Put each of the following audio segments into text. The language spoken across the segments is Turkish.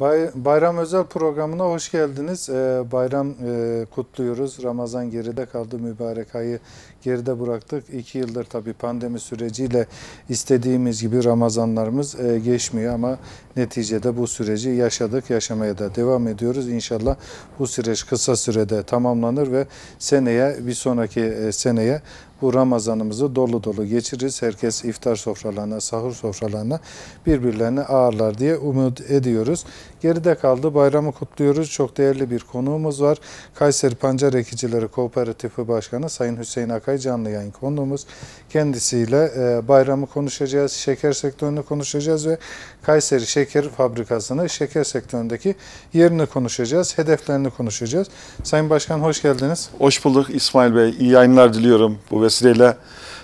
Bay, bayram özel programına hoş geldiniz. Ee, bayram e, kutluyoruz. Ramazan geride kaldı. Mübarek ayı geride bıraktık. İki yıldır tabii pandemi süreciyle istediğimiz gibi Ramazanlarımız e, geçmiyor ama neticede bu süreci yaşadık. Yaşamaya da devam ediyoruz. İnşallah bu süreç kısa sürede tamamlanır ve seneye bir sonraki e, seneye bu Ramazanımızı dolu dolu geçiririz. Herkes iftar sofralarına, sahur sofralarına birbirlerini ağırlar diye umut ediyoruz geride kaldı. Bayramı kutluyoruz. Çok değerli bir konuğumuz var. Kayseri Pancar Ekicileri Kooperatifi Başkanı Sayın Hüseyin Akay canlı yayın konuğumuz. Kendisiyle e, bayramı konuşacağız, şeker sektörünü konuşacağız ve Kayseri Şeker Fabrikası'nı şeker sektöründeki yerini konuşacağız, hedeflerini konuşacağız. Sayın Başkan hoş geldiniz. Hoş bulduk İsmail Bey. İyi yayınlar diliyorum bu vesileyle.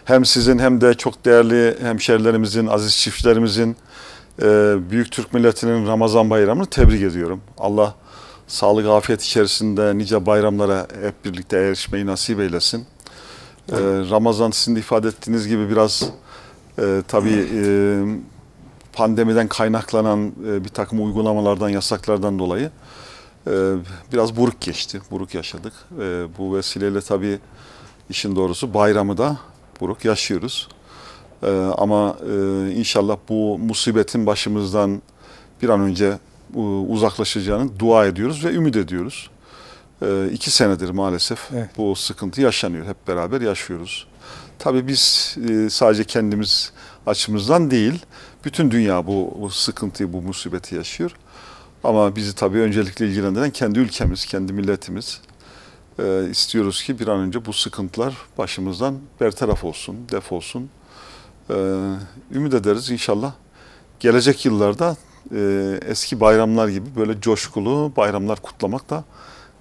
Hem sizin hem de çok değerli hemşerilerimizin, aziz çiftçilerimizin ee, büyük Türk milletinin Ramazan bayramını tebrik ediyorum. Allah sağlık afiyet içerisinde nice bayramlara hep birlikte erişmeyi nasip eylesin. Evet. Ramazan sizin de ifade ettiğiniz gibi biraz e, tabii e, pandemiden kaynaklanan e, bir takım uygulamalardan, yasaklardan dolayı e, biraz buruk geçti, buruk yaşadık. bu vesileyle tabii işin doğrusu bayramı da buruk yaşıyoruz. Ee, ama e, inşallah bu musibetin başımızdan bir an önce e, uzaklaşacağını dua ediyoruz ve ümit ediyoruz. Ee, iki senedir maalesef evet. bu sıkıntı yaşanıyor. Hep beraber yaşıyoruz. Tabii biz e, sadece kendimiz açımızdan değil, bütün dünya bu, sıkıntıyı, bu musibeti yaşıyor. Ama bizi tabii öncelikle ilgilendiren kendi ülkemiz, kendi milletimiz. Ee, istiyoruz ki bir an önce bu sıkıntılar başımızdan bertaraf olsun, def olsun. Ee, ümit ederiz inşallah gelecek yıllarda e, eski bayramlar gibi böyle coşkulu bayramlar kutlamak da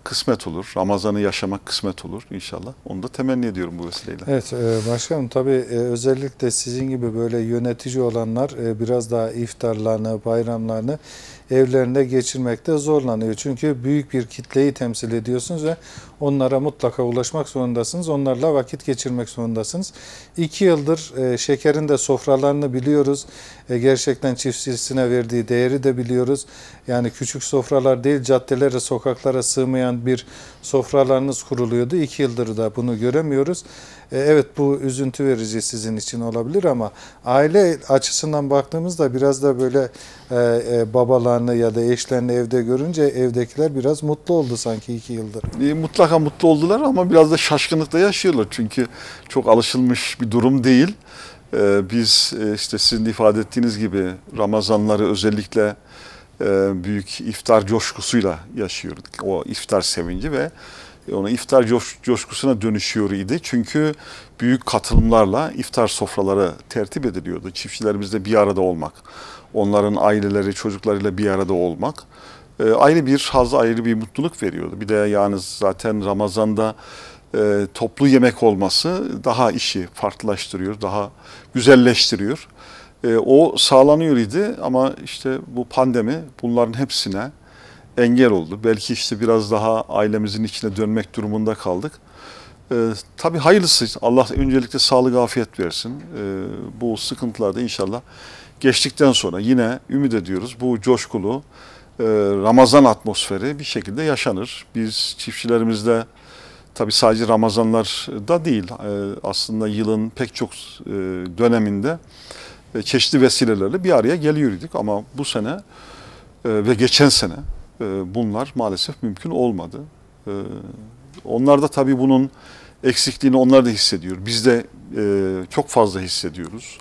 kısmet olur. Ramazan'ı yaşamak kısmet olur inşallah. Onu da temenni ediyorum bu vesileyle. Evet e, başkanım tabii e, özellikle sizin gibi böyle yönetici olanlar biraz daha iftarlarını, bayramlarını evlerinde geçirmekte zorlanıyor. Çünkü büyük bir kitleyi temsil ediyorsunuz ve onlara mutlaka ulaşmak zorundasınız. Onlarla vakit geçirmek zorundasınız. İki yıldır e, şekerin de sofralarını biliyoruz. E, gerçekten çiftçisine verdiği değeri de biliyoruz. Yani küçük sofralar değil caddelere, sokaklara sığmayan bir sofralarınız kuruluyordu. İki yıldır da bunu göremiyoruz. E, evet bu üzüntü verici sizin için olabilir ama aile açısından baktığımızda biraz da böyle e, e, babalarını ya da eşlerini evde görünce evdekiler biraz mutlu oldu sanki iki yıldır. Mutlaka mutlu oldular ama biraz da şaşkınlık da yaşıyorlar çünkü çok alışılmış bir durum değil. Biz işte sizin ifade ettiğiniz gibi Ramazanları özellikle büyük iftar coşkusuyla yaşıyorduk. O iftar sevinci ve ona iftar coş, coşkusuna dönüşüyor idi. Çünkü büyük katılımlarla iftar sofraları tertip ediliyordu. Çiftçilerimizle bir arada olmak, onların aileleri, çocuklarıyla bir arada olmak e, ayrı bir haz, ayrı bir mutluluk veriyordu. Bir de yani zaten Ramazan'da e, toplu yemek olması daha işi farklılaştırıyor, daha güzelleştiriyor. E, o sağlanıyor idi ama işte bu pandemi bunların hepsine engel oldu. Belki işte biraz daha ailemizin içine dönmek durumunda kaldık. E, tabii hayırlısı. Allah öncelikle sağlık, afiyet versin. E, bu sıkıntılarda inşallah geçtikten sonra yine ümit ediyoruz. Bu coşkulu e, Ramazan atmosferi bir şekilde yaşanır. Biz çiftçilerimizde tabii sadece Ramazanlar da değil e, aslında yılın pek çok e, döneminde e, çeşitli vesilelerle bir araya geliyorduk ama bu sene e, ve geçen sene e, bunlar maalesef mümkün olmadı. E, onlar da tabii bunun eksikliğini onlar da hissediyor. Biz de e, çok fazla hissediyoruz.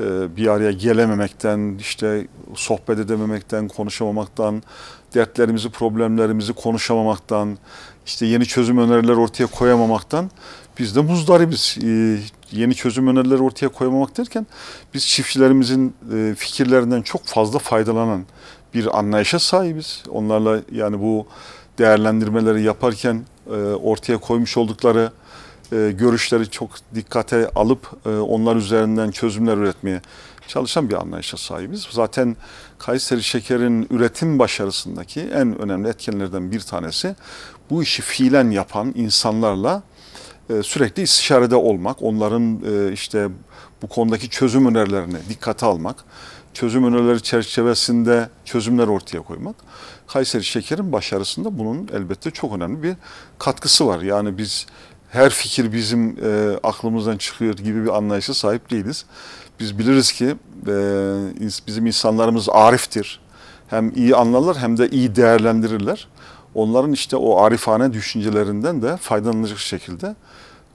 E, bir araya gelememekten, işte sohbet edememekten, konuşamamaktan, dertlerimizi, problemlerimizi konuşamamaktan, işte yeni çözüm öneriler ortaya koyamamaktan biz de muzdaribiz. E, yeni çözüm önerileri ortaya koyamamak derken biz çiftçilerimizin e, fikirlerinden çok fazla faydalanan bir anlayışa sahibiz. Onlarla yani bu değerlendirmeleri yaparken e, ortaya koymuş oldukları e, görüşleri çok dikkate alıp e, onlar üzerinden çözümler üretmeye çalışan bir anlayışa sahibiz. Zaten Kayseri Şeker'in üretim başarısındaki en önemli etkenlerden bir tanesi bu işi fiilen yapan insanlarla e, sürekli istişarede olmak, onların işte bu konudaki çözüm önerilerini dikkate almak çözüm önerileri çerçevesinde çözümler ortaya koymak. Kayseri Şeker'in başarısında bunun elbette çok önemli bir katkısı var. Yani biz her fikir bizim e, aklımızdan çıkıyor gibi bir anlayışa sahip değiliz. Biz biliriz ki e, bizim insanlarımız ariftir. Hem iyi anlarlar hem de iyi değerlendirirler. Onların işte o arifane düşüncelerinden de faydalanacak şekilde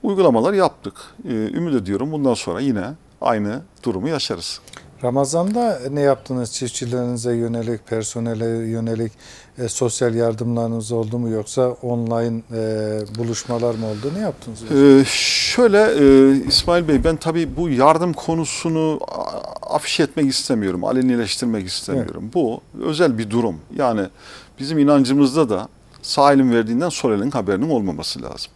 uygulamalar yaptık. E, ümit ediyorum bundan sonra yine aynı durumu yaşarız. Ramazan'da ne yaptınız çiftçilerinize yönelik, personele yönelik e, sosyal yardımlarınız oldu mu yoksa online e, buluşmalar mı oldu? Ne yaptınız? Ee, şöyle e, İsmail Bey ben tabii bu yardım konusunu afiş etmek istemiyorum, alenileştirmek istemiyorum. Evet. Bu özel bir durum. Yani bizim inancımızda da sağ elin verdiğinden sol elin haberinin olmaması lazım.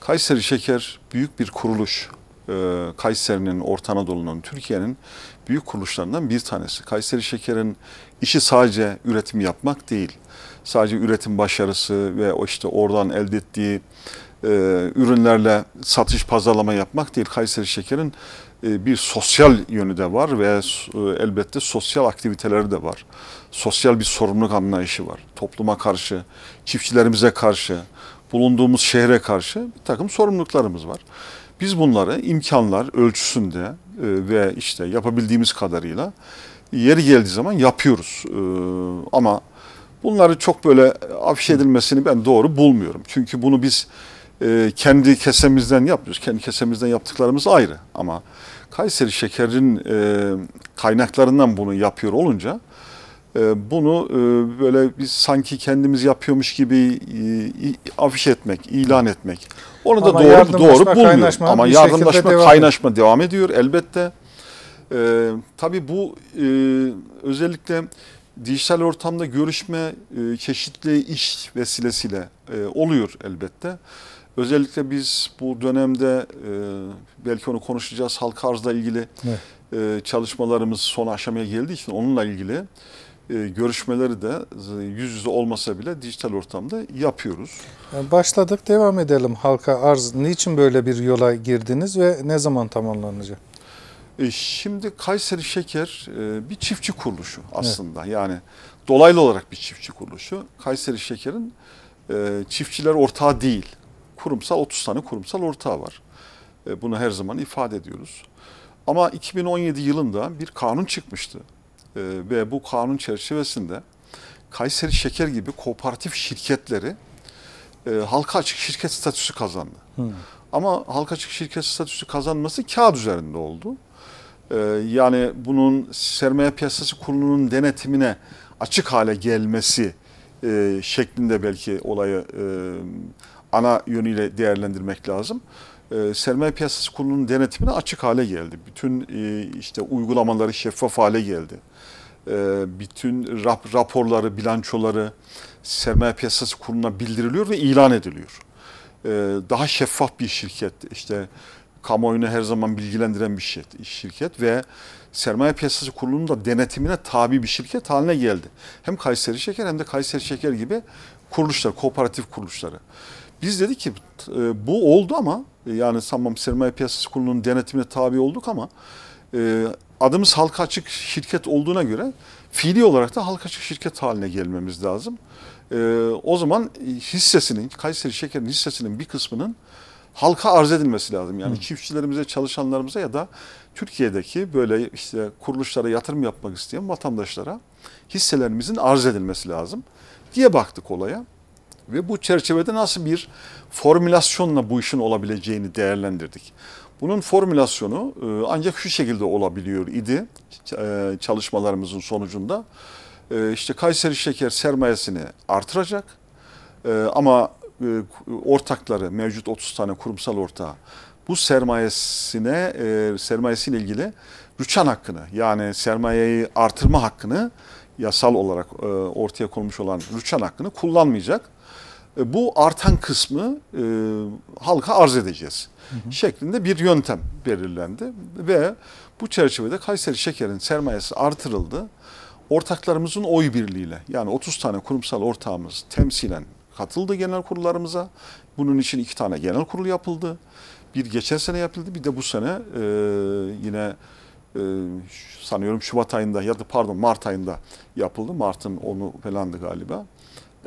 Kayseri Şeker büyük bir kuruluş. E, Kayseri'nin, Orta Anadolu'nun, Türkiye'nin büyük kuruluşlarından bir tanesi. Kayseri Şeker'in işi sadece üretim yapmak değil. Sadece üretim başarısı ve o işte oradan elde ettiği e, ürünlerle satış pazarlama yapmak değil. Kayseri Şeker'in e, bir sosyal yönü de var ve e, elbette sosyal aktiviteleri de var. Sosyal bir sorumluluk anlayışı var. Topluma karşı, çiftçilerimize karşı, bulunduğumuz şehre karşı bir takım sorumluluklarımız var. Biz bunları imkanlar ölçüsünde e, ve işte yapabildiğimiz kadarıyla yeri geldiği zaman yapıyoruz. E, ama bunları çok böyle afişe edilmesini ben doğru bulmuyorum. Çünkü bunu biz e, kendi kesemizden yapmıyoruz. Kendi kesemizden yaptıklarımız ayrı ama Kayseri Şeker'in kaynaklarından bunu yapıyor olunca ee, bunu e, böyle biz sanki kendimiz yapıyormuş gibi e, afiş etmek, ilan etmek. Onu da Ama doğru doğru bulmuyor. Ama yardımlaşma, devam kaynaşma ediyor. devam ediyor elbette. Ee, tabii bu e, özellikle dijital ortamda görüşme e, çeşitli iş vesilesiyle e, oluyor elbette. Özellikle biz bu dönemde e, belki onu konuşacağız halk arzla ilgili evet. e, çalışmalarımız son aşamaya geldiği için onunla ilgili e, görüşmeleri de yüz yüze olmasa bile dijital ortamda yapıyoruz. Başladık devam edelim halka arz. Niçin böyle bir yola girdiniz ve ne zaman tamamlanacak? E, şimdi Kayseri Şeker e, bir çiftçi kuruluşu aslında. Evet. Yani dolaylı olarak bir çiftçi kuruluşu. Kayseri Şeker'in çiftçiler ortağı değil. Kurumsal 30 tane kurumsal ortağı var. bunu her zaman ifade ediyoruz. Ama 2017 yılında bir kanun çıkmıştı. Ee, ve bu kanun çerçevesinde Kayseri Şeker gibi kooperatif şirketleri e, halka açık şirket statüsü kazandı. Hmm. Ama halka açık şirket statüsü kazanması kağıt üzerinde oldu. E, yani bunun sermaye piyasası kurulunun denetimine açık hale gelmesi e, şeklinde belki olayı e, ana yönüyle değerlendirmek lazım. E, sermaye piyasası kurulunun denetimine açık hale geldi. Bütün e, işte uygulamaları şeffaf hale geldi ee, bütün rap, raporları, bilançoları sermaye piyasası kuruluna bildiriliyor ve ilan ediliyor. Ee, daha şeffaf bir şirket işte kamuoyunu her zaman bilgilendiren bir şirket, şirket ve sermaye piyasası kurulunun da denetimine tabi bir şirket haline geldi. Hem Kayseri Şeker hem de Kayseri Şeker gibi kuruluşlar, kooperatif kuruluşları. Biz dedik ki e, bu oldu ama e, yani tamam sermaye piyasası kurulunun denetimine tabi olduk ama e, adımız halka açık şirket olduğuna göre fiili olarak da halka açık şirket haline gelmemiz lazım. E, o zaman e, hissesinin, Kayseri Şeker'in hissesinin bir kısmının halka arz edilmesi lazım. Yani Hı. çiftçilerimize, çalışanlarımıza ya da Türkiye'deki böyle işte kuruluşlara yatırım yapmak isteyen vatandaşlara hisselerimizin arz edilmesi lazım diye baktık olaya. Ve bu çerçevede nasıl bir formülasyonla bu işin olabileceğini değerlendirdik. Bunun formülasyonu e, ancak şu şekilde olabiliyor idi e, çalışmalarımızın sonucunda. E, işte Kayseri Şeker sermayesini artıracak ama ortakları mevcut 30 tane kurumsal ortağı bu sermayesine sermayesiyle ilgili rüçhan hakkını yani sermayeyi artırma hakkını yasal olarak ortaya konmuş olan rüçhan hakkını kullanmayacak. E, bu artan kısmı e, halka arz edeceğiz hı hı. şeklinde bir yöntem belirlendi ve bu çerçevede Kayseri Şeker'in sermayesi artırıldı. Ortaklarımızın oy birliğiyle yani 30 tane kurumsal ortağımız temsilen katıldı genel kurullarımıza. Bunun için iki tane genel kurul yapıldı. Bir geçen sene yapıldı bir de bu sene e, yine e, sanıyorum Şubat ayında ya da pardon Mart ayında yapıldı. Mart'ın onu falandı galiba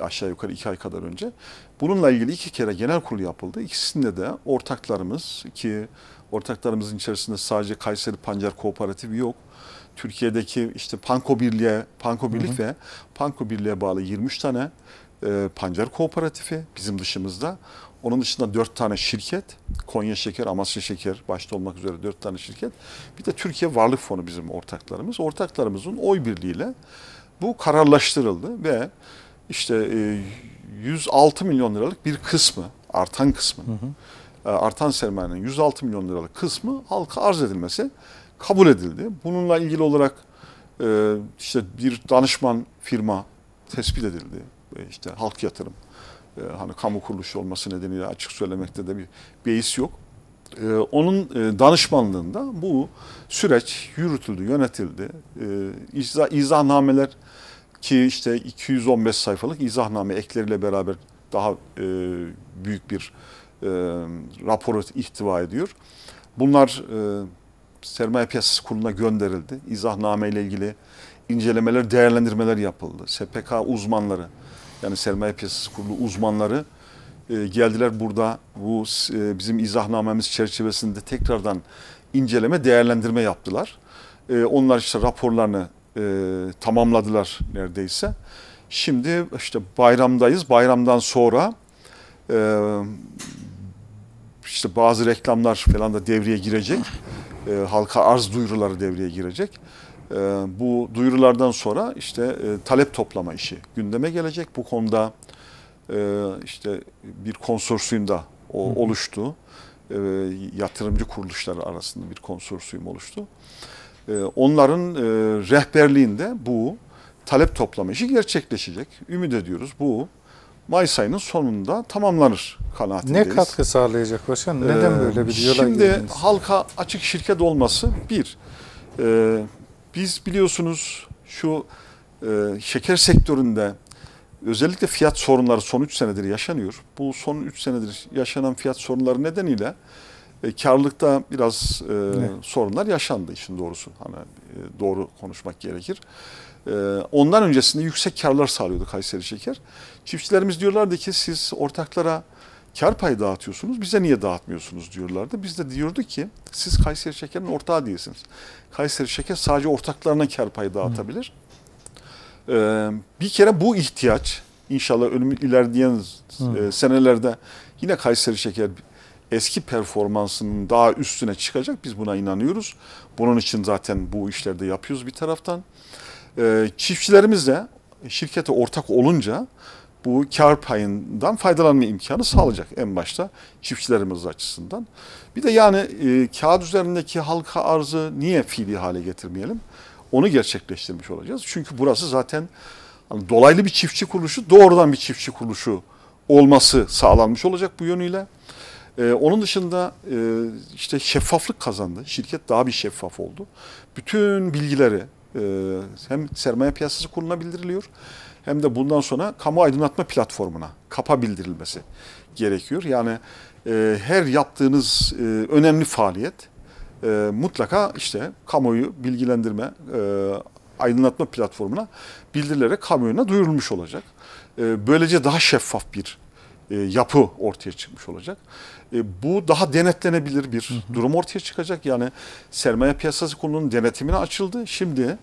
aşağı yukarı iki ay kadar önce. Bununla ilgili iki kere genel kurul yapıldı. İkisinde de ortaklarımız ki ortaklarımızın içerisinde sadece Kayseri Pancar Kooperatifi yok. Türkiye'deki işte Panko Birliği, Panko Birlik hı hı. ve Panko Birliği'ye bağlı 23 tane e, pancar kooperatifi bizim dışımızda. Onun dışında 4 tane şirket, Konya Şeker, Amasya Şeker başta olmak üzere 4 tane şirket. Bir de Türkiye Varlık Fonu bizim ortaklarımız. Ortaklarımızın oy birliğiyle bu kararlaştırıldı ve işte 106 e, milyon liralık bir kısmı, artan kısmı, hı hı. E, artan sermayenin 106 milyon liralık kısmı halka arz edilmesi kabul edildi. Bununla ilgili olarak e, işte bir danışman firma tespit edildi. İşte halk yatırım, hani kamu kuruluşu olması nedeniyle açık söylemekte de bir beis yok. Onun danışmanlığında bu süreç yürütüldü, yönetildi. İzah, izahnameler ki işte 215 sayfalık izahname ekleriyle beraber daha e, büyük bir e, raporu ihtiva ediyor. Bunlar e, Sermaye Piyasası Kurulu'na gönderildi. İzahname ile ilgili incelemeler, değerlendirmeler yapıldı. SPK uzmanları yani Sermaye Piyasası Kurulu uzmanları e, geldiler burada bu e, bizim izahnamemiz çerçevesinde tekrardan inceleme, değerlendirme yaptılar. E, onlar işte raporlarını e, tamamladılar neredeyse. Şimdi işte bayramdayız. Bayramdan sonra e, işte bazı reklamlar falan da devreye girecek. E, halka arz duyuruları devreye girecek. E, bu duyurulardan sonra işte e, talep toplama işi gündeme gelecek. Bu konuda e, işte bir konsorsiyum da o, oluştu. E, yatırımcı kuruluşları arasında bir konsorsiyum oluştu. Ee, onların e, rehberliğinde bu talep toplama işi gerçekleşecek. Ümit ediyoruz bu Mayıs ayının sonunda tamamlanır kanaatindeyiz. Ne katkı sağlayacak başkan? Neden ee, böyle bir yola Şimdi girdiniz? halka açık şirket olması bir. Ee, biz biliyorsunuz şu e, şeker sektöründe özellikle fiyat sorunları son 3 senedir yaşanıyor. Bu son 3 senedir yaşanan fiyat sorunları nedeniyle e, karlılıkta biraz e, sorunlar yaşandı işin doğrusu. Hani e, doğru konuşmak gerekir. E, ondan öncesinde yüksek karlar sağlıyordu Kayseri Şeker. Çiftçilerimiz diyorlardı ki siz ortaklara kar payı dağıtıyorsunuz bize niye dağıtmıyorsunuz diyorlardı. Biz de diyorduk ki siz Kayseri Şeker'in ortağı değilsiniz. Kayseri Şeker sadece ortaklarına kar payı dağıtabilir. Hı. E, bir kere bu ihtiyaç inşallah önüm ilerleyen e, senelerde yine Kayseri Şeker eski performansının daha üstüne çıkacak. Biz buna inanıyoruz. Bunun için zaten bu işlerde yapıyoruz bir taraftan. Ee, Çiftçilerimizle şirkete ortak olunca bu kar payından faydalanma imkanı sağlayacak en başta çiftçilerimiz açısından. Bir de yani e, kağıt üzerindeki halka arzı niye fiili hale getirmeyelim? Onu gerçekleştirmiş olacağız. Çünkü burası zaten hani, dolaylı bir çiftçi kuruluşu, doğrudan bir çiftçi kuruluşu olması sağlanmış olacak bu yönüyle. Ee, onun dışında e, işte şeffaflık kazandı. Şirket daha bir şeffaf oldu. Bütün bilgileri e, hem sermaye piyasası kuruluna bildiriliyor hem de bundan sonra kamu aydınlatma platformuna kapa bildirilmesi gerekiyor. Yani e, her yaptığınız e, önemli faaliyet e, mutlaka işte kamuoyu bilgilendirme e, aydınlatma platformuna bildirilerek kamuoyuna duyurulmuş olacak. E, böylece daha şeffaf bir e, yapı ortaya çıkmış olacak. E, bu daha denetlenebilir bir durum ortaya çıkacak. Yani sermaye piyasası konunun denetimine açıldı. Şimdi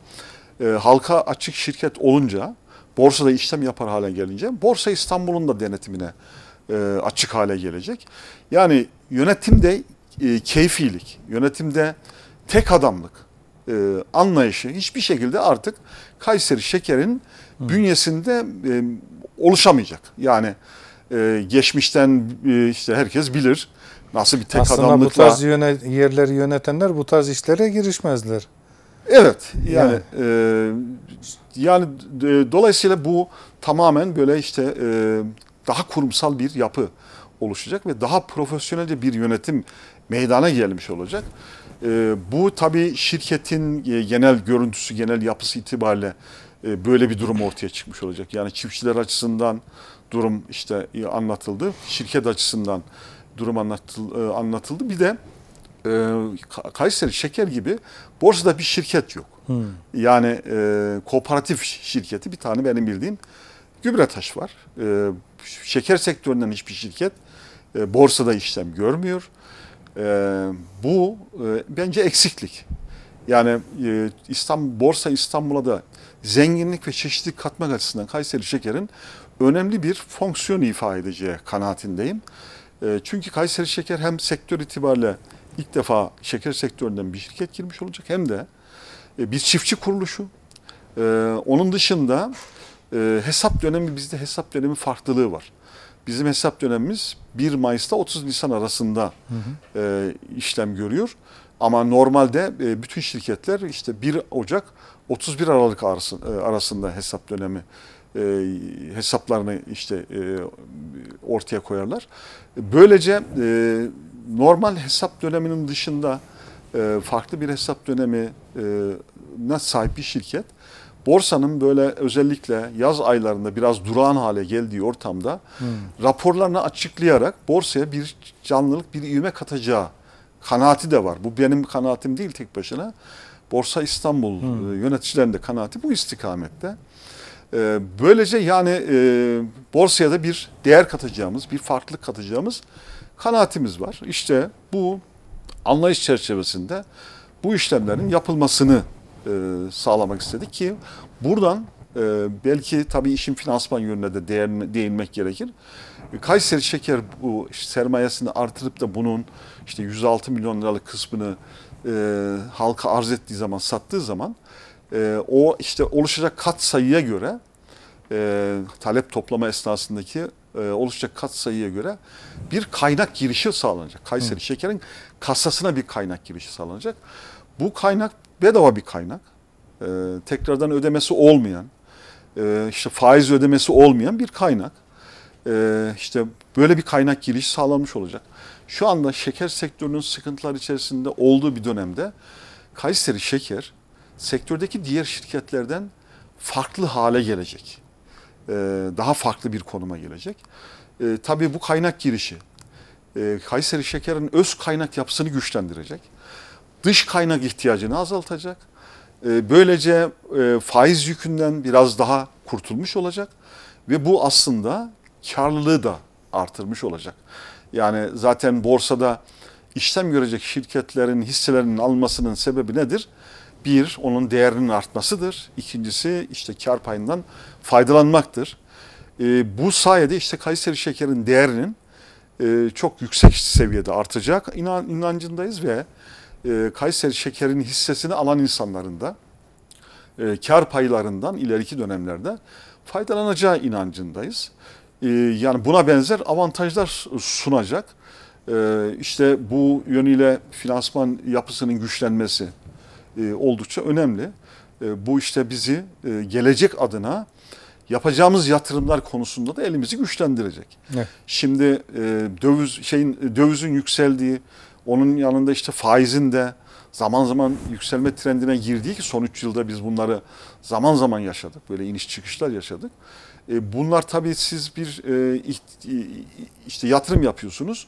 e, halka açık şirket olunca borsada işlem yapar hale gelince Borsa İstanbul'un da denetimine açık hale gelecek. Yani yönetimde e, keyfilik, yönetimde tek adamlık anlayışı hiçbir şekilde artık Kayseri Şeker'in bünyesinde oluşamayacak. Yani e, geçmişten e, işte herkes bilir. Nasıl bir tek Aslında adamlıkla. Aslında bu tarz yöne, yerleri yönetenler bu tarz işlere girişmezler. Evet yani yani, e, yani e, dolayısıyla bu tamamen böyle işte e, daha kurumsal bir yapı oluşacak ve daha profesyonelce bir yönetim meydana gelmiş olacak. E, bu tabii şirketin e, genel görüntüsü, genel yapısı itibariyle e, böyle bir durum ortaya çıkmış olacak. Yani çiftçiler açısından, durum işte e, anlatıldı. Şirket açısından durum anlatıl, e, anlatıldı. Bir de e, Kayseri Şeker gibi borsada bir şirket yok. Hmm. Yani e, kooperatif şirketi bir tane benim bildiğim gübre taş var. E, şeker sektöründen hiçbir şirket e, borsada işlem görmüyor. E, bu e, bence eksiklik. Yani e, İstanbul, Borsa İstanbul'a da zenginlik ve çeşitlilik katmak açısından Kayseri Şeker'in önemli bir fonksiyon ifa edeceği kanaatindeyim. Ee, çünkü Kayseri Şeker hem sektör itibariyle ilk defa şeker sektöründen bir şirket girmiş olacak hem de e, bir çiftçi kuruluşu. Ee, onun dışında e, hesap dönemi bizde hesap dönemi farklılığı var. Bizim hesap dönemimiz 1 Mayıs'ta 30 Nisan arasında hı hı. E, işlem görüyor. Ama normalde bütün şirketler işte 1 Ocak 31 Aralık arasında hesap dönemi e, hesaplarını işte e, ortaya koyarlar. Böylece e, normal hesap döneminin dışında e, farklı bir hesap dönemi e, ne sahip bir şirket borsanın böyle özellikle yaz aylarında biraz durağan hale geldiği ortamda hmm. raporlarını açıklayarak borsaya bir canlılık, bir ivme katacağı kanaati de var. Bu benim kanaatim değil tek başına. Borsa İstanbul hmm. E, yöneticilerinin de kanaati bu istikamette. Ee, böylece yani e, borsaya da bir değer katacağımız, bir farklılık katacağımız kanaatimiz var. İşte bu anlayış çerçevesinde bu işlemlerin yapılmasını e, sağlamak istedik ki buradan e, belki tabii işin finansman yönüne de değinmek gerekir. Kayseri Şeker bu sermayesini artırıp da bunun işte 106 milyon liralık kısmını e, halka arz ettiği zaman sattığı zaman e, o işte oluşacak kat sayıya göre e, talep toplama esnasındaki e, oluşacak kat sayıya göre bir kaynak girişi sağlanacak. Kayseri Hı. Şeker'in kasasına bir kaynak girişi sağlanacak. Bu kaynak bedava bir kaynak. E, tekrardan ödemesi olmayan, e, işte faiz ödemesi olmayan bir kaynak. E, işte böyle bir kaynak girişi sağlanmış olacak. Şu anda şeker sektörünün sıkıntılar içerisinde olduğu bir dönemde Kayseri Şeker sektördeki diğer şirketlerden farklı hale gelecek. Ee, daha farklı bir konuma gelecek. Ee, tabii bu kaynak girişi e, Kayseri Şeker'in öz kaynak yapısını güçlendirecek. Dış kaynak ihtiyacını azaltacak. Ee, böylece e, faiz yükünden biraz daha kurtulmuş olacak ve bu aslında karlılığı da artırmış olacak. Yani zaten borsada işlem görecek şirketlerin hisselerinin almasının sebebi nedir? bir, onun değerinin artmasıdır. İkincisi işte kar payından faydalanmaktır. E, bu sayede işte Kayseri şekerinin değerinin e, çok yüksek seviyede artacak inan, inancındayız ve e, Kayseri şekerinin hissesini alan insanların da e, kar paylarından ileriki dönemlerde faydalanacağı inancındayız. E, yani buna benzer avantajlar sunacak. E, işte bu yönüyle finansman yapısının güçlenmesi, e, oldukça önemli. E, bu işte bizi e, gelecek adına yapacağımız yatırımlar konusunda da elimizi güçlendirecek. Evet. Şimdi e, döviz şeyin dövizin yükseldiği, onun yanında işte faizin de zaman zaman yükselme trendine girdiği ki son 3 yılda biz bunları zaman zaman yaşadık. Böyle iniş çıkışlar yaşadık. bunlar tabii siz bir işte yatırım yapıyorsunuz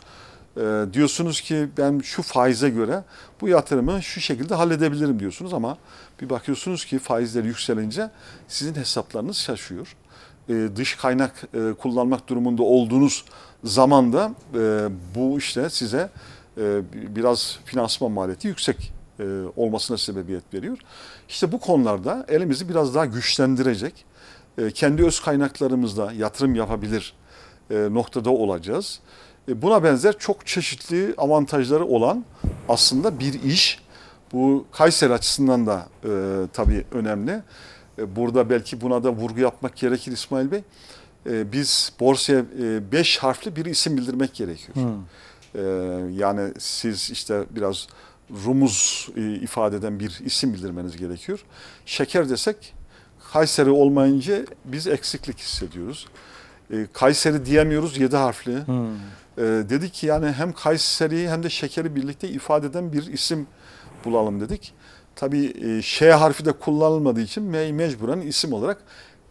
ee, diyorsunuz ki ben şu faize göre bu yatırımı şu şekilde halledebilirim diyorsunuz ama bir bakıyorsunuz ki faizler yükselince sizin hesaplarınız şaşıyor. Ee, dış kaynak e, kullanmak durumunda olduğunuz zaman da e, bu işte size e, biraz finansman maliyeti yüksek olmasına sebebiyet veriyor. İşte bu konularda elimizi biraz daha güçlendirecek, kendi öz kaynaklarımızla yatırım yapabilir noktada olacağız. E, buna benzer çok çeşitli avantajları olan aslında bir iş. Bu Kayseri açısından da e, tabii önemli. E, burada belki buna da vurgu yapmak gerekir İsmail Bey. E, biz borsaya 5 e, harfli bir isim bildirmek gerekiyor. Hmm. E, yani siz işte biraz rumuz e, ifade eden bir isim bildirmeniz gerekiyor. Şeker desek Kayseri olmayınca biz eksiklik hissediyoruz. E, Kayseri diyemiyoruz yedi harfli. Hmm e, ee, dedik ki yani hem kayseri hem de şekeri birlikte ifade eden bir isim bulalım dedik. tabi e, Ş harfi de kullanılmadığı için me mecburen isim olarak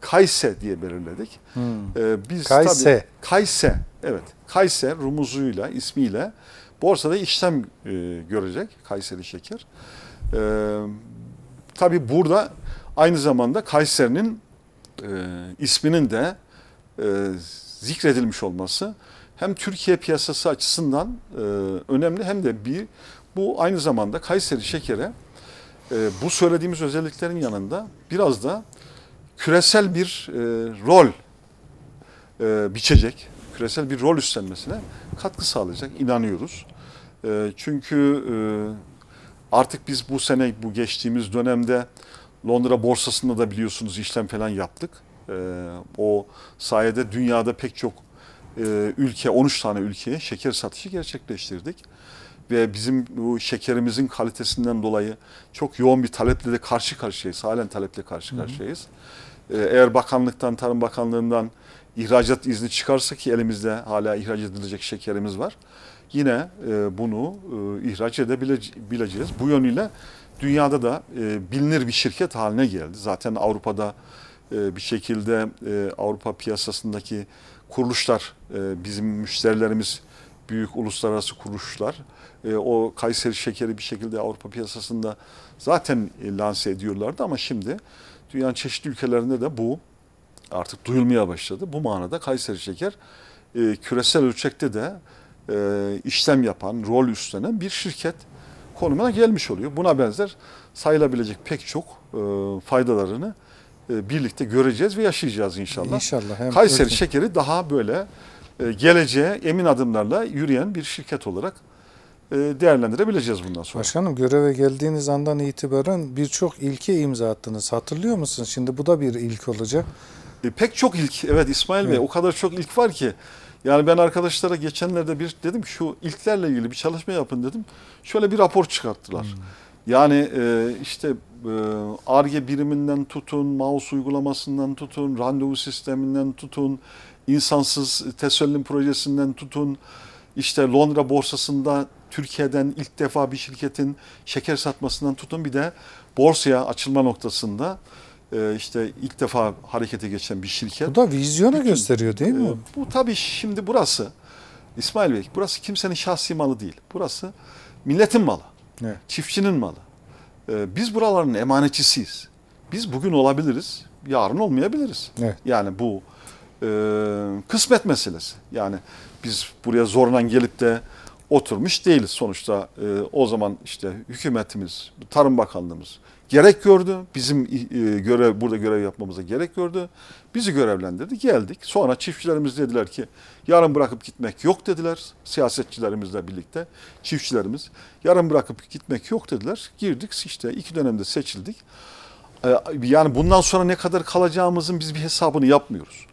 Kayse diye belirledik. Hmm. E, biz Kayse. Tabii, Kayse, evet. Kayse rumuzuyla, ismiyle borsada işlem e, görecek Kayseri şeker. E, tabii burada aynı zamanda Kayseri'nin e, isminin de e, zikredilmiş olması hem Türkiye piyasası açısından e, önemli hem de bir bu aynı zamanda Kayseri şekere e, bu söylediğimiz özelliklerin yanında biraz da küresel bir e, rol e, biçecek, küresel bir rol üstlenmesine katkı sağlayacak inanıyoruz. E, çünkü e, artık biz bu sene, bu geçtiğimiz dönemde Londra borsasında da biliyorsunuz işlem falan yaptık. E, o sayede dünyada pek çok e, ülke 13 tane ülkeye şeker satışı gerçekleştirdik. Ve bizim bu şekerimizin kalitesinden dolayı çok yoğun bir taleple de karşı karşıyayız. Halen taleple karşı karşıyayız. E, eğer bakanlıktan, Tarım Bakanlığı'ndan ihracat izni çıkarsa ki elimizde hala ihraç edilecek şekerimiz var. Yine e, bunu e, ihraç edebileceğiz. Bu yönüyle dünyada da bilinir bir şirket haline geldi. Zaten Avrupa'da bir şekilde Avrupa piyasasındaki kuruluşlar, e, bizim müşterilerimiz büyük uluslararası kuruluşlar. E, o Kayseri şekeri bir şekilde Avrupa piyasasında zaten e, lanse ediyorlardı ama şimdi dünyanın çeşitli ülkelerinde de bu artık duyulmaya başladı. Bu manada Kayseri şeker e, küresel ölçekte de e, işlem yapan, rol üstlenen bir şirket konumuna gelmiş oluyor. Buna benzer sayılabilecek pek çok e, faydalarını e, birlikte göreceğiz ve yaşayacağız inşallah. İnşallah. Hem Kayseri örtün. Şekeri daha böyle e, geleceğe emin adımlarla yürüyen bir şirket olarak e, değerlendirebileceğiz bundan sonra. Başkanım göreve geldiğiniz andan itibaren birçok ilke imza attınız. Hatırlıyor musunuz? Şimdi bu da bir ilk olacak. E, pek çok ilk. Evet İsmail evet. Bey o kadar çok ilk var ki. Yani ben arkadaşlara geçenlerde bir dedim şu ilklerle ilgili bir çalışma yapın dedim. Şöyle bir rapor çıkarttılar. Hmm. Yani e, işte ARGE ee, biriminden tutun, mouse uygulamasından tutun, randevu sisteminden tutun, insansız tesellim projesinden tutun, işte Londra borsasında Türkiye'den ilk defa bir şirketin şeker satmasından tutun bir de borsaya açılma noktasında e, işte ilk defa harekete geçen bir şirket. Bu da vizyonu Bütün, gösteriyor değil mi? E, bu tabii şimdi burası İsmail Bey burası kimsenin şahsi malı değil. Burası milletin malı. Evet. Çiftçinin malı. Ee, biz buraların emanetçisiyiz. Biz bugün olabiliriz, yarın olmayabiliriz. Evet. Yani bu e, kısmet meselesi. Yani biz buraya zorla gelip de oturmuş değiliz sonuçta. E, o zaman işte hükümetimiz, Tarım Bakanlığımız, gerek gördü. Bizim e, görev burada görev yapmamıza gerek gördü. Bizi görevlendirdi. Geldik. Sonra çiftçilerimiz dediler ki yarın bırakıp gitmek yok dediler. Siyasetçilerimizle birlikte çiftçilerimiz yarın bırakıp gitmek yok dediler. Girdik işte iki dönemde seçildik. E, yani bundan sonra ne kadar kalacağımızın biz bir hesabını yapmıyoruz.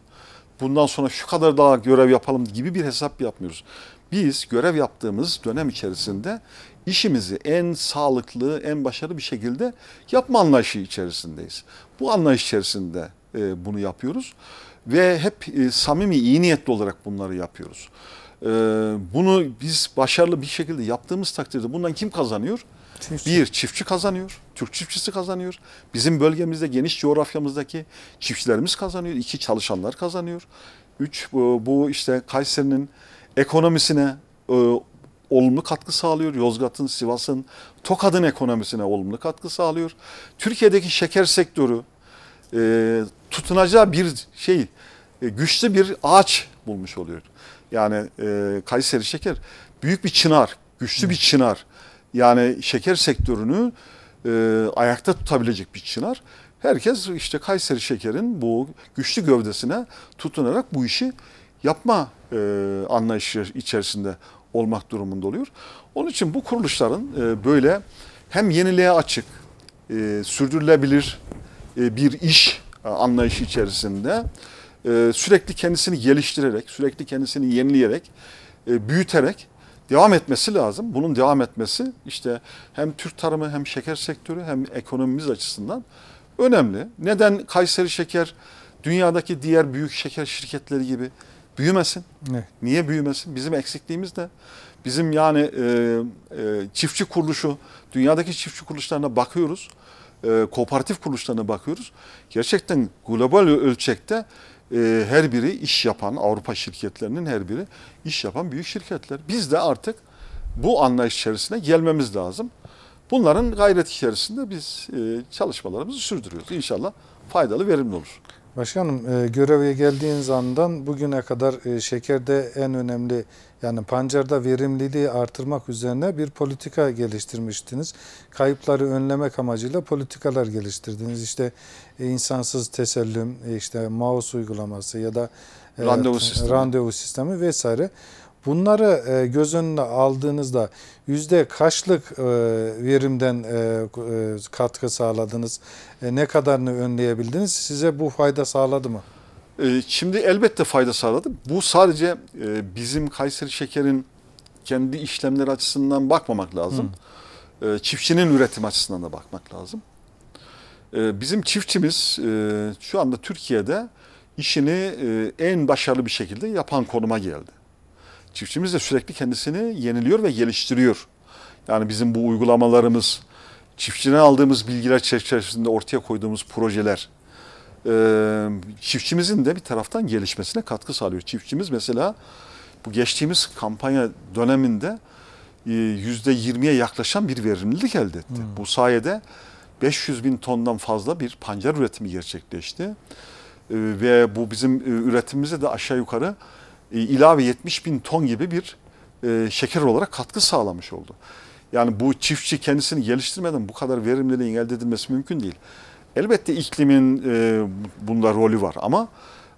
Bundan sonra şu kadar daha görev yapalım gibi bir hesap yapmıyoruz. Biz görev yaptığımız dönem içerisinde işimizi en sağlıklı, en başarılı bir şekilde yapma anlayışı içerisindeyiz. Bu anlayış içerisinde e, bunu yapıyoruz ve hep e, samimi, iyi niyetli olarak bunları yapıyoruz. E, bunu biz başarılı bir şekilde yaptığımız takdirde bundan kim kazanıyor? Çiftçi. Bir, çiftçi kazanıyor. Türk çiftçisi kazanıyor. Bizim bölgemizde, geniş coğrafyamızdaki çiftçilerimiz kazanıyor. İki, çalışanlar kazanıyor. Üç, bu, bu işte Kayseri'nin ekonomisine e, olumlu katkı sağlıyor. Yozgat'ın, Sivas'ın, Tokat'ın ekonomisine olumlu katkı sağlıyor. Türkiye'deki şeker sektörü e, tutunacağı bir şey, e, güçlü bir ağaç bulmuş oluyor. Yani e, Kayseri Şeker büyük bir çınar, güçlü bir çınar. Yani şeker sektörünü e, ayakta tutabilecek bir çınar. Herkes işte Kayseri Şeker'in bu güçlü gövdesine tutunarak bu işi yapma e, anlayışı içerisinde olmak durumunda oluyor. Onun için bu kuruluşların e, böyle hem yeniliğe açık, e, sürdürülebilir e, bir iş e, anlayışı içerisinde sürekli kendisini geliştirerek, sürekli kendisini yenileyerek, büyüterek devam etmesi lazım. Bunun devam etmesi işte hem Türk tarımı hem şeker sektörü hem ekonomimiz açısından önemli. Neden Kayseri Şeker dünyadaki diğer büyük şeker şirketleri gibi büyümesin. Evet. Niye büyümesin? Bizim eksikliğimiz de bizim yani e, e, çiftçi kuruluşu, dünyadaki çiftçi kuruluşlarına bakıyoruz. E, kooperatif kuruluşlarına bakıyoruz. Gerçekten global ölçekte e, her biri iş yapan, Avrupa şirketlerinin her biri iş yapan büyük şirketler. Biz de artık bu anlayış içerisine gelmemiz lazım. Bunların gayret içerisinde biz e, çalışmalarımızı sürdürüyoruz. İnşallah faydalı, verimli olur. Başkanım e, göreve geldiğiniz andan bugüne kadar e, şekerde en önemli yani pancarda verimliliği artırmak üzerine bir politika geliştirmiştiniz. Kayıpları önlemek amacıyla politikalar geliştirdiniz. İşte e, insansız tesellüm, işte mouse uygulaması ya da randevu, sistemi. randevu sistemi vesaire. Bunları e, göz önüne aldığınızda yüzde kaçlık e, verimden e, katkı sağladınız? Ne kadarını önleyebildiniz? Size bu fayda sağladı mı? Şimdi elbette fayda sağladı. Bu sadece bizim Kayseri Şeker'in kendi işlemleri açısından bakmamak lazım. Hı. Çiftçinin üretim açısından da bakmak lazım. Bizim çiftçimiz şu anda Türkiye'de işini en başarılı bir şekilde yapan konuma geldi. Çiftçimiz de sürekli kendisini yeniliyor ve geliştiriyor. Yani bizim bu uygulamalarımız, çiftçiden aldığımız bilgiler çerçevesinde ortaya koyduğumuz projeler, çiftçimizin de bir taraftan gelişmesine katkı sağlıyor. Çiftçimiz mesela bu geçtiğimiz kampanya döneminde %20'ye yaklaşan bir verimlilik elde etti. Hmm. Bu sayede 500 bin tondan fazla bir pancar üretimi gerçekleşti. Ve bu bizim üretimimize de aşağı yukarı e, ilave 70 bin ton gibi bir e, şeker olarak katkı sağlamış oldu. Yani bu çiftçi kendisini geliştirmeden bu kadar verimliliğin elde edilmesi mümkün değil. Elbette iklimin e, bunda rolü var ama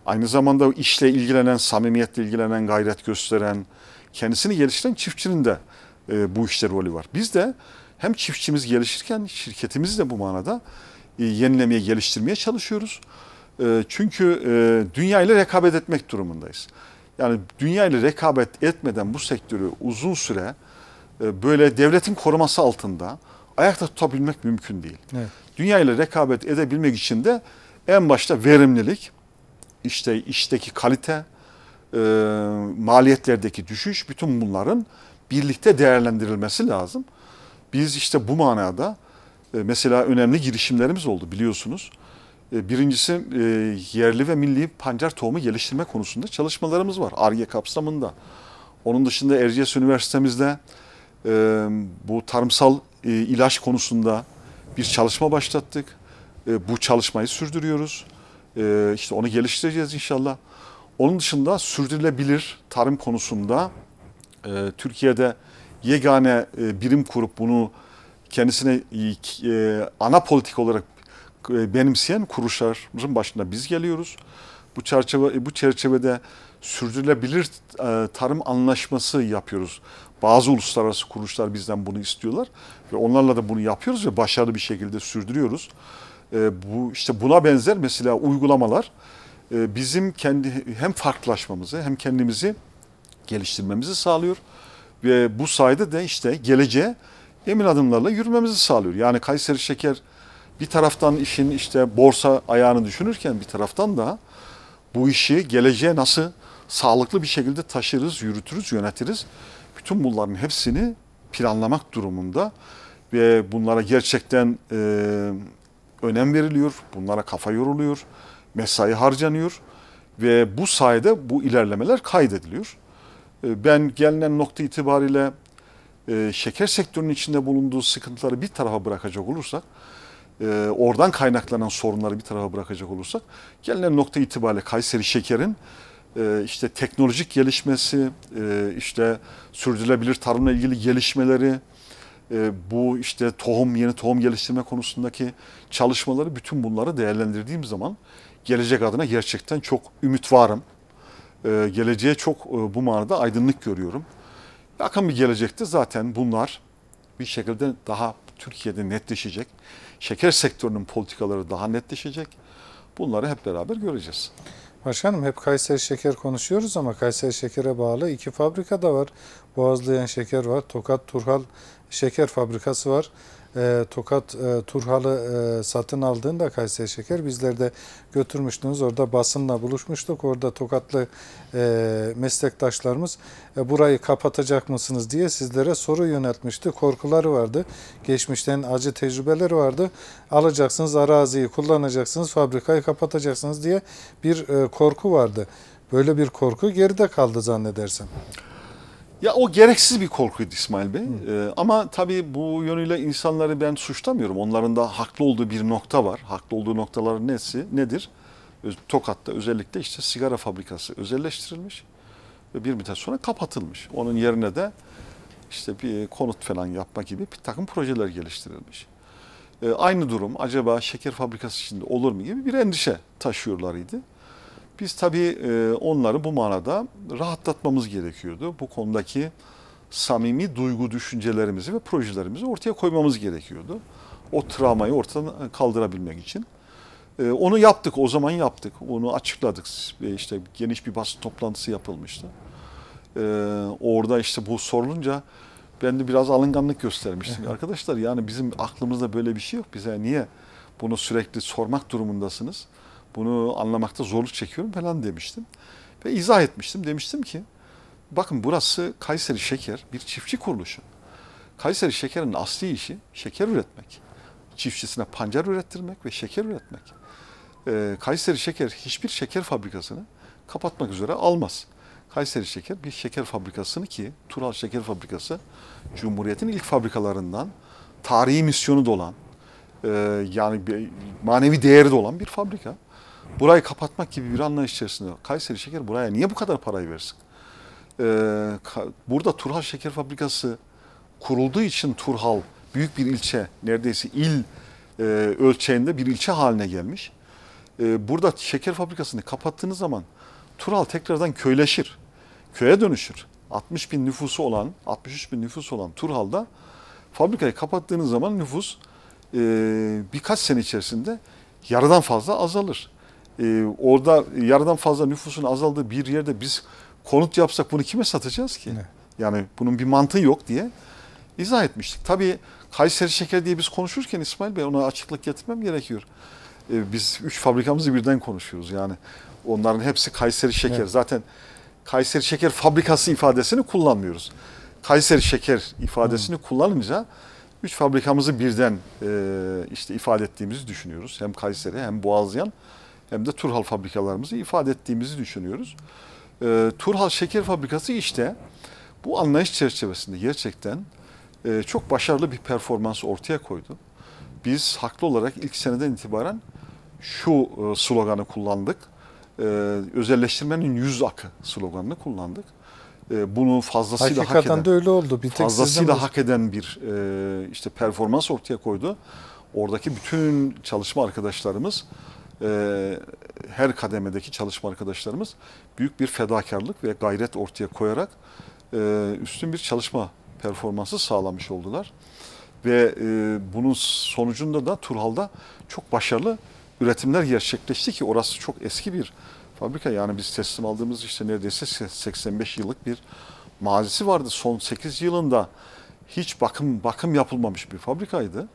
aynı zamanda işle ilgilenen, samimiyetle ilgilenen, gayret gösteren, kendisini geliştiren çiftçinin de e, bu işte rolü var. Biz de hem çiftçimiz gelişirken şirketimiz de bu manada yenilemeye, geliştirmeye çalışıyoruz. çünkü e, dünya ile rekabet etmek durumundayız. Yani dünya ile rekabet etmeden bu sektörü uzun süre e, böyle devletin koruması altında ayakta tutabilmek mümkün değil. Evet. Dünya ile rekabet edebilmek için de en başta verimlilik, işte işteki kalite, e, maliyetlerdeki düşüş bütün bunların birlikte değerlendirilmesi lazım. Biz işte bu manada e, mesela önemli girişimlerimiz oldu biliyorsunuz. E, birincisi e, yerli ve milli pancar tohumu geliştirme konusunda çalışmalarımız var. ARGE kapsamında. Onun dışında Erciyes Üniversitemizde e, bu tarımsal ilaç konusunda bir çalışma başlattık. Bu çalışmayı sürdürüyoruz. İşte onu geliştireceğiz inşallah. Onun dışında sürdürülebilir tarım konusunda Türkiye'de yegane birim kurup bunu kendisine ana politik olarak e, benimseyen kuruluşların başında biz geliyoruz. Bu çerçeve e, bu çerçevede sürdürülebilir e, tarım anlaşması yapıyoruz. Bazı uluslararası kuruluşlar bizden bunu istiyorlar ve onlarla da bunu yapıyoruz ve başarılı bir şekilde sürdürüyoruz. Bu işte buna benzer mesela uygulamalar bizim kendi hem farklılaşmamızı hem kendimizi geliştirmemizi sağlıyor ve bu sayede de işte geleceğe emin adımlarla yürümemizi sağlıyor. Yani Kayseri Şeker bir taraftan işin işte borsa ayağını düşünürken bir taraftan da bu işi geleceğe nasıl sağlıklı bir şekilde taşırız, yürütürüz, yönetiriz. Bütün bunların hepsini planlamak durumunda ve bunlara gerçekten e, önem veriliyor, bunlara kafa yoruluyor, mesai harcanıyor ve bu sayede bu ilerlemeler kaydediliyor. E, ben gelinen nokta itibariyle e, şeker sektörünün içinde bulunduğu sıkıntıları bir tarafa bırakacak olursak e, oradan kaynaklanan sorunları bir tarafa bırakacak olursak gelinen nokta itibariyle Kayseri Şeker'in e, işte teknolojik gelişmesi, e, işte sürdürülebilir tarımla ilgili gelişmeleri, e, bu işte tohum, yeni tohum geliştirme konusundaki çalışmaları bütün bunları değerlendirdiğim zaman gelecek adına gerçekten çok ümit varım. E, geleceğe çok e, bu manada aydınlık görüyorum. Yakın bir gelecekte zaten bunlar bir şekilde daha Türkiye'de netleşecek şeker sektörünün politikaları daha netleşecek. Bunları hep beraber göreceğiz. Başkanım hep Kayseri Şeker konuşuyoruz ama Kayseri Şeker'e bağlı iki fabrika da var. Boğazlayan Şeker var, Tokat Turhal Şeker Fabrikası var e, Tokat e, Turhal'ı e, satın aldığında Kayseri Şeker bizler de götürmüştünüz. Orada basınla buluşmuştuk. Orada Tokatlı e, meslektaşlarımız e, burayı kapatacak mısınız diye sizlere soru yöneltmişti. Korkuları vardı. Geçmişten acı tecrübeleri vardı. Alacaksınız araziyi kullanacaksınız fabrikayı kapatacaksınız diye bir e, korku vardı. Böyle bir korku geride kaldı zannedersem. Ya o gereksiz bir korkuydu İsmail Bey. Ee, ama tabii bu yönüyle insanları ben suçlamıyorum. Onların da haklı olduğu bir nokta var. Haklı olduğu noktalar nesi, nedir? Tokat'ta özellikle işte sigara fabrikası özelleştirilmiş ve bir müddet sonra kapatılmış. Onun yerine de işte bir e, konut falan yapma gibi bir takım projeler geliştirilmiş. Ee, aynı durum acaba şeker fabrikası içinde olur mu gibi bir endişe taşıyorlar idi. Biz tabii e, onları bu manada rahatlatmamız gerekiyordu. Bu konudaki samimi duygu düşüncelerimizi ve projelerimizi ortaya koymamız gerekiyordu. O travmayı ortadan kaldırabilmek için. E, onu yaptık, o zaman yaptık. Onu açıkladık. E, işte geniş bir basın toplantısı yapılmıştı. Orada işte bu sorulunca ben de biraz alınganlık göstermiştim. Arkadaşlar yani bizim aklımızda böyle bir şey yok. Bize niye bunu sürekli sormak durumundasınız? bunu anlamakta zorluk çekiyorum falan demiştim. Ve izah etmiştim. Demiştim ki bakın burası Kayseri Şeker bir çiftçi kuruluşu. Kayseri Şeker'in asli işi şeker üretmek. Çiftçisine pancar ürettirmek ve şeker üretmek. Ee, Kayseri Şeker hiçbir şeker fabrikasını kapatmak üzere almaz. Kayseri Şeker bir şeker fabrikasını ki Tural Şeker Fabrikası Cumhuriyet'in ilk fabrikalarından tarihi misyonu da olan e, yani bir, manevi değeri de olan bir fabrika burayı kapatmak gibi bir anlayış içerisinde. Kayseri Şeker buraya niye bu kadar parayı versin? Ee, burada Turhal Şeker Fabrikası kurulduğu için Turhal büyük bir ilçe, neredeyse il e, ölçeğinde bir ilçe haline gelmiş. Ee, burada şeker fabrikasını kapattığınız zaman Turhal tekrardan köyleşir, köye dönüşür. 60 bin nüfusu olan, 63 bin nüfusu olan Turhal'da fabrikayı kapattığınız zaman nüfus e, birkaç sene içerisinde yarıdan fazla azalır e, orada yarıdan fazla nüfusun azaldığı bir yerde biz konut yapsak bunu kime satacağız ki? Ne? Yani bunun bir mantığı yok diye izah etmiştik. Tabii Kayseri Şeker diye biz konuşurken İsmail Bey ona açıklık getirmem gerekiyor. E, biz üç fabrikamızı birden konuşuyoruz yani. Onların hepsi Kayseri Şeker. Evet. Zaten Kayseri Şeker fabrikası ifadesini kullanmıyoruz. Kayseri Şeker ifadesini hmm. kullanınca üç fabrikamızı birden e, işte ifade ettiğimizi düşünüyoruz. Hem Kayseri hem Boğazyan hem de Turhal fabrikalarımızı ifade ettiğimizi düşünüyoruz. E, Turhal Şeker Fabrikası işte bu anlayış çerçevesinde gerçekten e, çok başarılı bir performans ortaya koydu. Biz haklı olarak ilk seneden itibaren şu e, sloganı kullandık. E, özelleştirmenin yüz akı sloganını kullandık. E, bunu fazlasıyla Hakikaten hak eden, de öyle oldu. Bir fazlasıyla hak eden bir e, işte performans ortaya koydu. Oradaki bütün çalışma arkadaşlarımız e, her kademedeki çalışma arkadaşlarımız büyük bir fedakarlık ve gayret ortaya koyarak e, üstün bir çalışma performansı sağlamış oldular. Ve e, bunun sonucunda da Turhal'da çok başarılı üretimler gerçekleşti ki orası çok eski bir fabrika. Yani biz teslim aldığımız işte neredeyse 85 yıllık bir mazisi vardı. Son 8 yılında hiç bakım bakım yapılmamış bir fabrikaydı.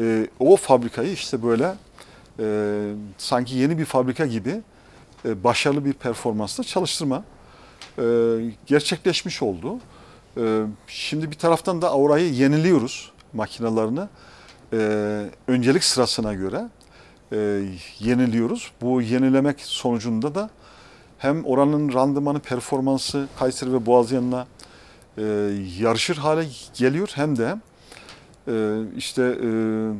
E, o fabrikayı işte böyle e, sanki yeni bir fabrika gibi e, başarılı bir performansla çalıştırma e, gerçekleşmiş oldu. E, şimdi bir taraftan da Aura'yı yeniliyoruz makinalarını. E, öncelik sırasına göre e, yeniliyoruz. Bu yenilemek sonucunda da hem oranın randımanı, performansı Kayseri ve Boğaziyan'la e, yarışır hale geliyor hem de e, işte e,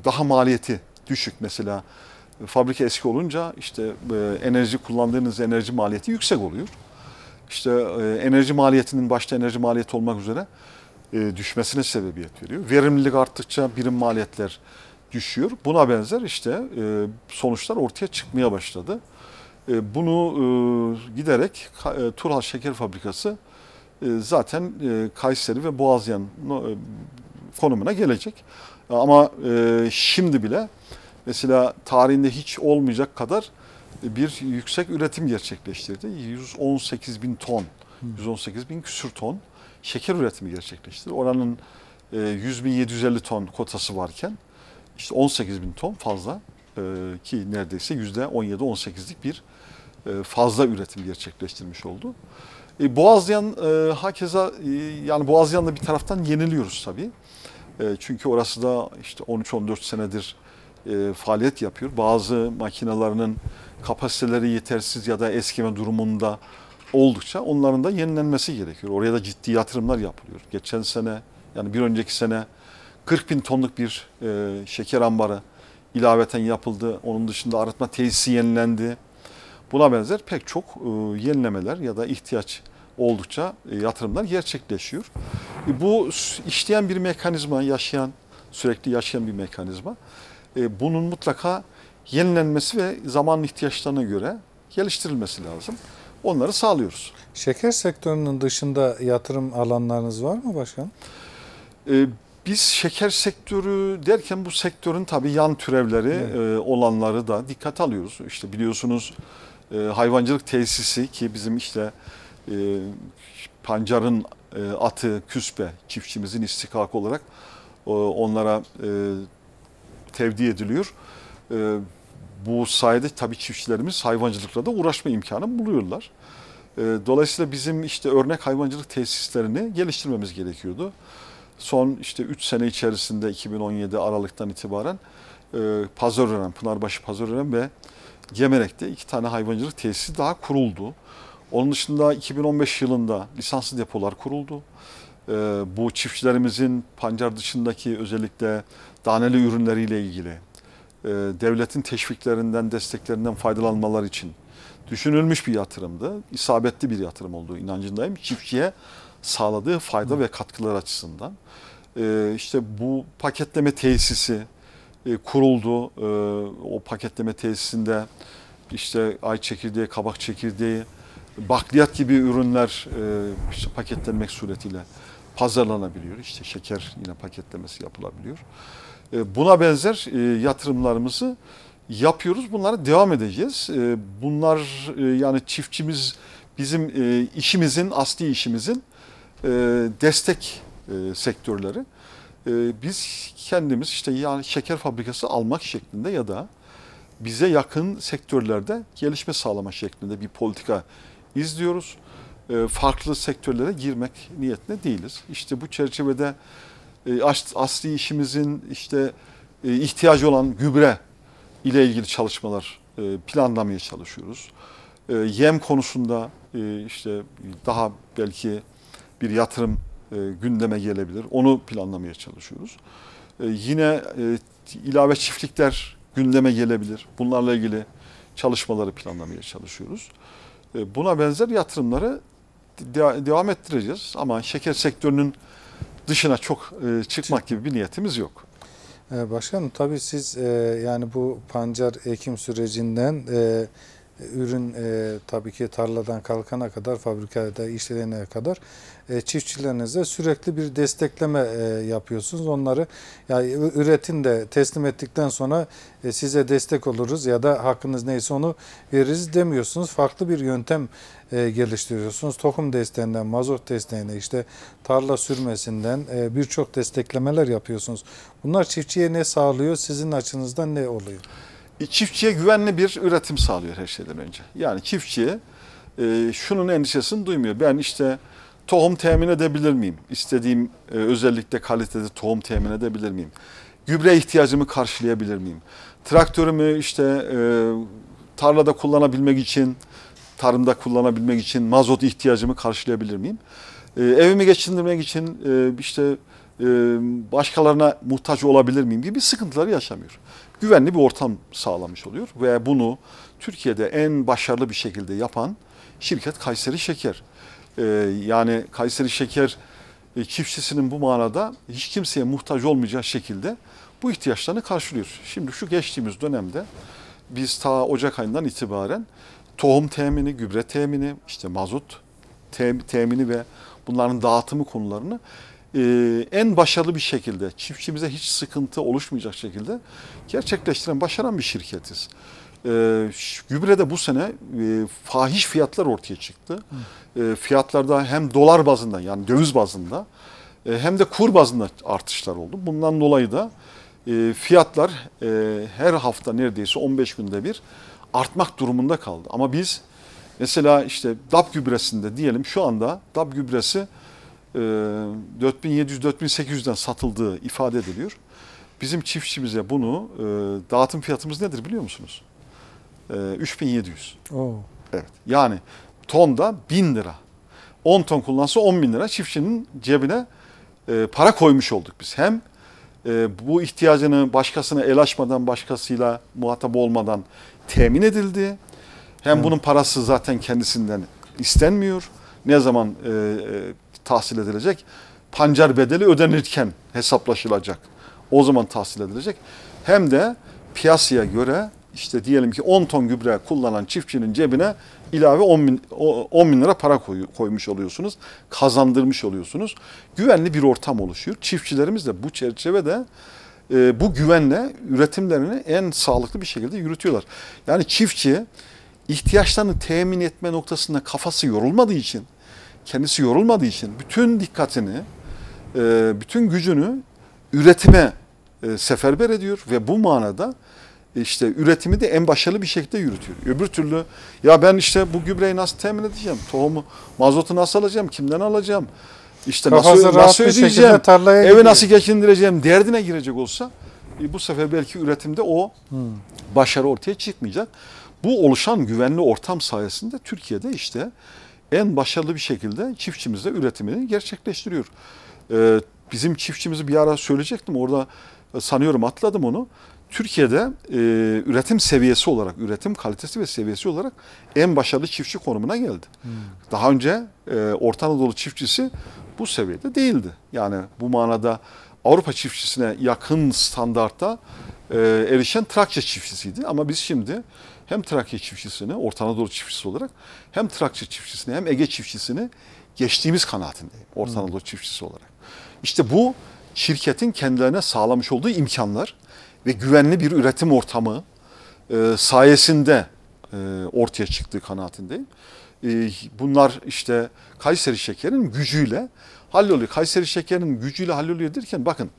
daha maliyeti düşük mesela fabrika eski olunca işte e, enerji kullandığınız enerji maliyeti yüksek oluyor. İşte e, enerji maliyetinin başta enerji maliyeti olmak üzere e, düşmesine sebebiyet veriyor. Verimlilik arttıkça birim maliyetler düşüyor. Buna benzer işte sonuçlar ortaya çıkmaya başladı. Bunu giderek Turhal Şeker Fabrikası zaten Kayseri ve Boğazyan konumuna gelecek. Ama şimdi bile mesela tarihinde hiç olmayacak kadar e, bir yüksek üretim gerçekleştirdi. 118 bin ton, 118 bin küsür ton şeker üretimi gerçekleştirdi. Oranın 100 e, bin 750 ton kotası varken işte 18 bin ton fazla e, ki neredeyse yüzde %17-18'lik bir fazla üretim gerçekleştirmiş oldu. E, Boğazyan e, hakeza e, yani Boğazyan'da bir taraftan yeniliyoruz tabii. E, çünkü orası da işte 13-14 senedir e, faaliyet yapıyor. Bazı makinelerinin kapasiteleri yetersiz ya da eskime durumunda oldukça onların da yenilenmesi gerekiyor. Oraya da ciddi yatırımlar yapılıyor. Geçen sene yani bir önceki sene 40 bin tonluk bir e, şeker ambarı ilaveten yapıldı. Onun dışında arıtma tesisi yenilendi. Buna benzer pek çok e, yenilemeler ya da ihtiyaç oldukça e, yatırımlar gerçekleşiyor. E, bu işleyen bir mekanizma, yaşayan sürekli yaşayan bir mekanizma. E, bunun mutlaka yenilenmesi ve zamanın ihtiyaçlarına göre geliştirilmesi lazım. Onları sağlıyoruz. Şeker sektörünün dışında yatırım alanlarınız var mı başkanım? E, biz şeker sektörü derken bu sektörün tabii yan türevleri evet. E, olanları da dikkat alıyoruz. İşte biliyorsunuz hayvancılık tesisi ki bizim işte pancarın atı küspe çiftçimizin istikakı olarak onlara tevdi ediliyor. E, bu sayede tabii çiftçilerimiz hayvancılıkla da uğraşma imkanı buluyorlar. E, dolayısıyla bizim işte örnek hayvancılık tesislerini geliştirmemiz gerekiyordu. Son işte 3 sene içerisinde 2017 Aralık'tan itibaren e, Pazarören, Pınarbaşı Pazarören ve Gemerek'te iki tane hayvancılık tesisi daha kuruldu. Onun dışında 2015 yılında lisanslı depolar kuruldu. E, bu çiftçilerimizin pancar dışındaki özellikle Daneli ürünleriyle ilgili e, devletin teşviklerinden, desteklerinden faydalanmalar için düşünülmüş bir yatırımdı. İsabetli bir yatırım olduğu inancındayım. Çiftçiye sağladığı fayda Hı. ve katkılar açısından. E, işte bu paketleme tesisi e, kuruldu. O paketleme tesisinde işte ay çekirdeği, kabak çekirdeği, bakliyat gibi ürünler işte paketlenmek suretiyle pazarlanabiliyor. İşte şeker yine paketlemesi yapılabiliyor. E, buna benzer e, yatırımlarımızı yapıyoruz. Bunlara devam edeceğiz. E, bunlar yani çiftçimiz bizim işimizin, asli işimizin destek sektörleri. Biz kendimiz işte yani şeker fabrikası almak şeklinde ya da bize yakın sektörlerde gelişme sağlama şeklinde bir politika izliyoruz. Farklı sektörlere girmek niyetine değiliz. İşte bu çerçevede e, asli işimizin işte e, ihtiyacı olan gübre ile ilgili çalışmalar e, planlamaya çalışıyoruz. E, yem konusunda işte daha belki bir yatırım gündeme gelebilir. Onu planlamaya çalışıyoruz. yine ilave çiftlikler gündeme gelebilir. Bunlarla ilgili çalışmaları planlamaya çalışıyoruz. buna benzer yatırımları devam ettireceğiz. Ama şeker sektörünün dışına çok e, çıkmak gibi bir niyetimiz yok. Ee, başkanım tabii siz e, yani bu pancar ekim sürecinden e, ürün e, tabii ki tarladan kalkana kadar fabrikada işlenene kadar e, çiftçilerinize sürekli bir destekleme e, yapıyorsunuz. Onları yani üretin de teslim ettikten sonra e, size destek oluruz ya da hakkınız neyse onu veririz demiyorsunuz. Farklı bir yöntem e, geliştiriyorsunuz. Tohum desteğinden, mazot desteğine, işte tarla sürmesinden e, birçok desteklemeler yapıyorsunuz. Bunlar çiftçiye ne sağlıyor, sizin açınızdan ne oluyor? E, çiftçiye güvenli bir üretim sağlıyor her şeyden önce. Yani çiftçi e, şunun endişesini duymuyor. Ben işte tohum temin edebilir miyim? İstediğim e, özellikle kalitede tohum temin edebilir miyim? Gübre ihtiyacımı karşılayabilir miyim? Traktörümü işte e, tarlada kullanabilmek için tarımda kullanabilmek için mazot ihtiyacımı karşılayabilir miyim? E, evimi geçindirmek için e, işte e, başkalarına muhtaç olabilir miyim gibi sıkıntıları yaşamıyor. Güvenli bir ortam sağlamış oluyor ve bunu Türkiye'de en başarılı bir şekilde yapan şirket Kayseri Şeker. E, yani Kayseri Şeker e, çiftçisinin bu manada hiç kimseye muhtaç olmayacağı şekilde bu ihtiyaçlarını karşılıyor. Şimdi şu geçtiğimiz dönemde biz ta Ocak ayından itibaren tohum temini, gübre temini, işte mazot tem, temini ve bunların dağıtımı konularını e, en başarılı bir şekilde çiftçimize hiç sıkıntı oluşmayacak şekilde gerçekleştiren, başaran bir şirketiz. E, gübrede bu sene e, fahiş fiyatlar ortaya çıktı. E, fiyatlarda hem dolar bazında yani döviz bazında e, hem de kur bazında artışlar oldu. Bundan dolayı da e, fiyatlar e, her hafta neredeyse 15 günde bir artmak durumunda kaldı. Ama biz mesela işte DAP gübresinde diyelim şu anda DAP gübresi 4700-4800'den e, satıldığı ifade ediliyor. Bizim çiftçimize bunu e, dağıtım fiyatımız nedir biliyor musunuz? 3700. E, Oo. Evet. Yani tonda 1000 lira. 10 ton kullansa 10 bin lira çiftçinin cebine para koymuş olduk biz. Hem bu ihtiyacını başkasına el açmadan, başkasıyla muhatap olmadan temin edildi. Hem evet. bunun parası zaten kendisinden istenmiyor. Ne zaman e, e, tahsil edilecek? Pancar bedeli ödenirken hesaplaşılacak. O zaman tahsil edilecek. Hem de piyasaya göre işte diyelim ki 10 ton gübre kullanan çiftçinin cebine ilave 10 bin, 10 bin lira para koy, koymuş oluyorsunuz. Kazandırmış oluyorsunuz. Güvenli bir ortam oluşuyor. Çiftçilerimiz de bu çerçevede e, bu güvenle üretimlerini en sağlıklı bir şekilde yürütüyorlar. Yani çiftçi ihtiyaçlarını temin etme noktasında kafası yorulmadığı için, kendisi yorulmadığı için bütün dikkatini, e, bütün gücünü üretime e, seferber ediyor ve bu manada işte üretimi de en başarılı bir şekilde yürütüyor. Öbür türlü ya ben işte bu gübreyi nasıl temin edeceğim? Tohumu, mazotu nasıl alacağım? Kimden alacağım? İşte nasıl, nasıl ödeyeceğim, evi gidiyor. nasıl geçindireceğim derdine girecek olsa e, bu sefer belki üretimde o hmm. başarı ortaya çıkmayacak. Bu oluşan güvenli ortam sayesinde Türkiye'de işte en başarılı bir şekilde çiftçimiz de üretimini gerçekleştiriyor. Ee, bizim çiftçimizi bir ara söyleyecektim orada sanıyorum atladım onu. Türkiye'de e, üretim seviyesi olarak, üretim kalitesi ve seviyesi olarak en başarılı çiftçi konumuna geldi. Hmm. Daha önce e, Orta Anadolu çiftçisi bu seviyede değildi. Yani bu manada Avrupa çiftçisine yakın standarta e, erişen Trakya çiftçisiydi. Ama biz şimdi hem Trakya çiftçisini, Orta Anadolu çiftçisi olarak hem Trakya çiftçisini hem Ege çiftçisini geçtiğimiz kanaatindeyim Orta Anadolu hmm. çiftçisi olarak. İşte bu şirketin kendilerine sağlamış olduğu imkanlar ve güvenli bir üretim ortamı e, sayesinde e, ortaya çıktığı kanaatindeyim. Ee, bunlar işte Kayseri şekerin gücüyle halloluyor. Kayseri şekerin gücüyle halloluyor derken bakın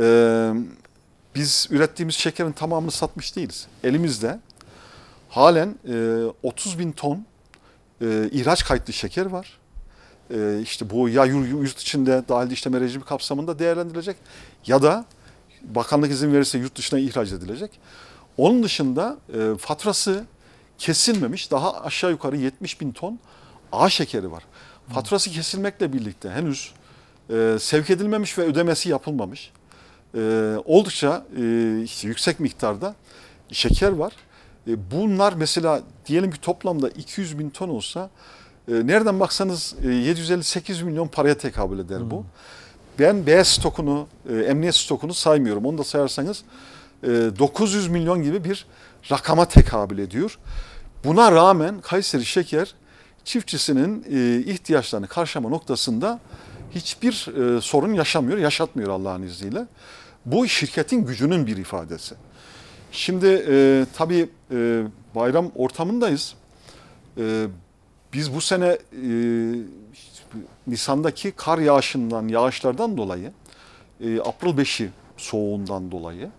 e, biz ürettiğimiz şekerin tamamını satmış değiliz. Elimizde halen 30 e, bin ton e, ihraç kayıtlı şeker var. E, işte bu ya yurt içinde dahil işleme rejimi kapsamında değerlendirilecek ya da bakanlık izin verirse yurt dışına ihraç edilecek. Onun dışında faturası kesilmemiş daha aşağı yukarı 70 bin ton ağ şekeri var. Faturası kesilmekle birlikte henüz e, sevk edilmemiş ve ödemesi yapılmamış. E, oldukça e, işte yüksek miktarda şeker var. E, bunlar mesela diyelim ki toplamda 200 bin ton olsa e, nereden baksanız e, 758 milyon paraya tekabül eder hmm. bu. Ben B stokunu, e, emniyet stokunu saymıyorum. Onu da sayarsanız e, 900 milyon gibi bir rakama tekabül ediyor. Buna rağmen Kayseri Şeker çiftçisinin e, ihtiyaçlarını karşılama noktasında hiçbir e, sorun yaşamıyor, yaşatmıyor Allah'ın izniyle. Bu şirketin gücünün bir ifadesi. Şimdi e, tabii e, bayram ortamındayız. E, biz bu sene e, Nisan'daki kar yağışından, yağışlardan dolayı, e, April 5'i soğuğundan dolayı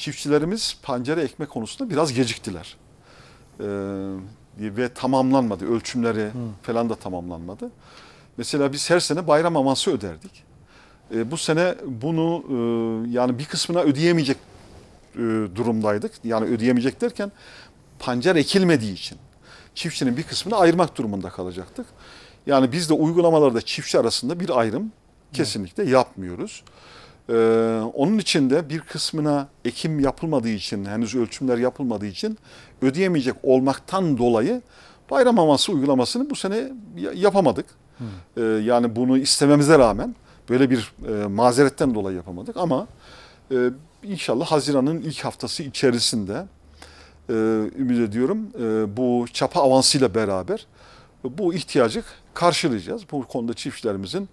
çiftçilerimiz pancara ekme konusunda biraz geciktiler. Ee, ve tamamlanmadı. Ölçümleri Hı. falan da tamamlanmadı. Mesela biz her sene bayram aması öderdik. E, bu sene bunu e, yani bir kısmına ödeyemeyecek e, durumdaydık. Yani ödeyemeyecek derken pancar ekilmediği için çiftçinin bir kısmını ayırmak durumunda kalacaktık. Yani biz de uygulamalarda çiftçi arasında bir ayrım kesinlikle yapmıyoruz. Ee, onun için de bir kısmına ekim yapılmadığı için, henüz ölçümler yapılmadığı için ödeyemeyecek olmaktan dolayı bayram havası uygulamasını bu sene yapamadık. Ee, yani bunu istememize rağmen böyle bir e, mazeretten dolayı yapamadık ama e, inşallah Haziran'ın ilk haftası içerisinde e, ümit ediyorum e, bu çapa avansıyla beraber bu ihtiyacı karşılayacağız. Bu konuda çiftçilerimizin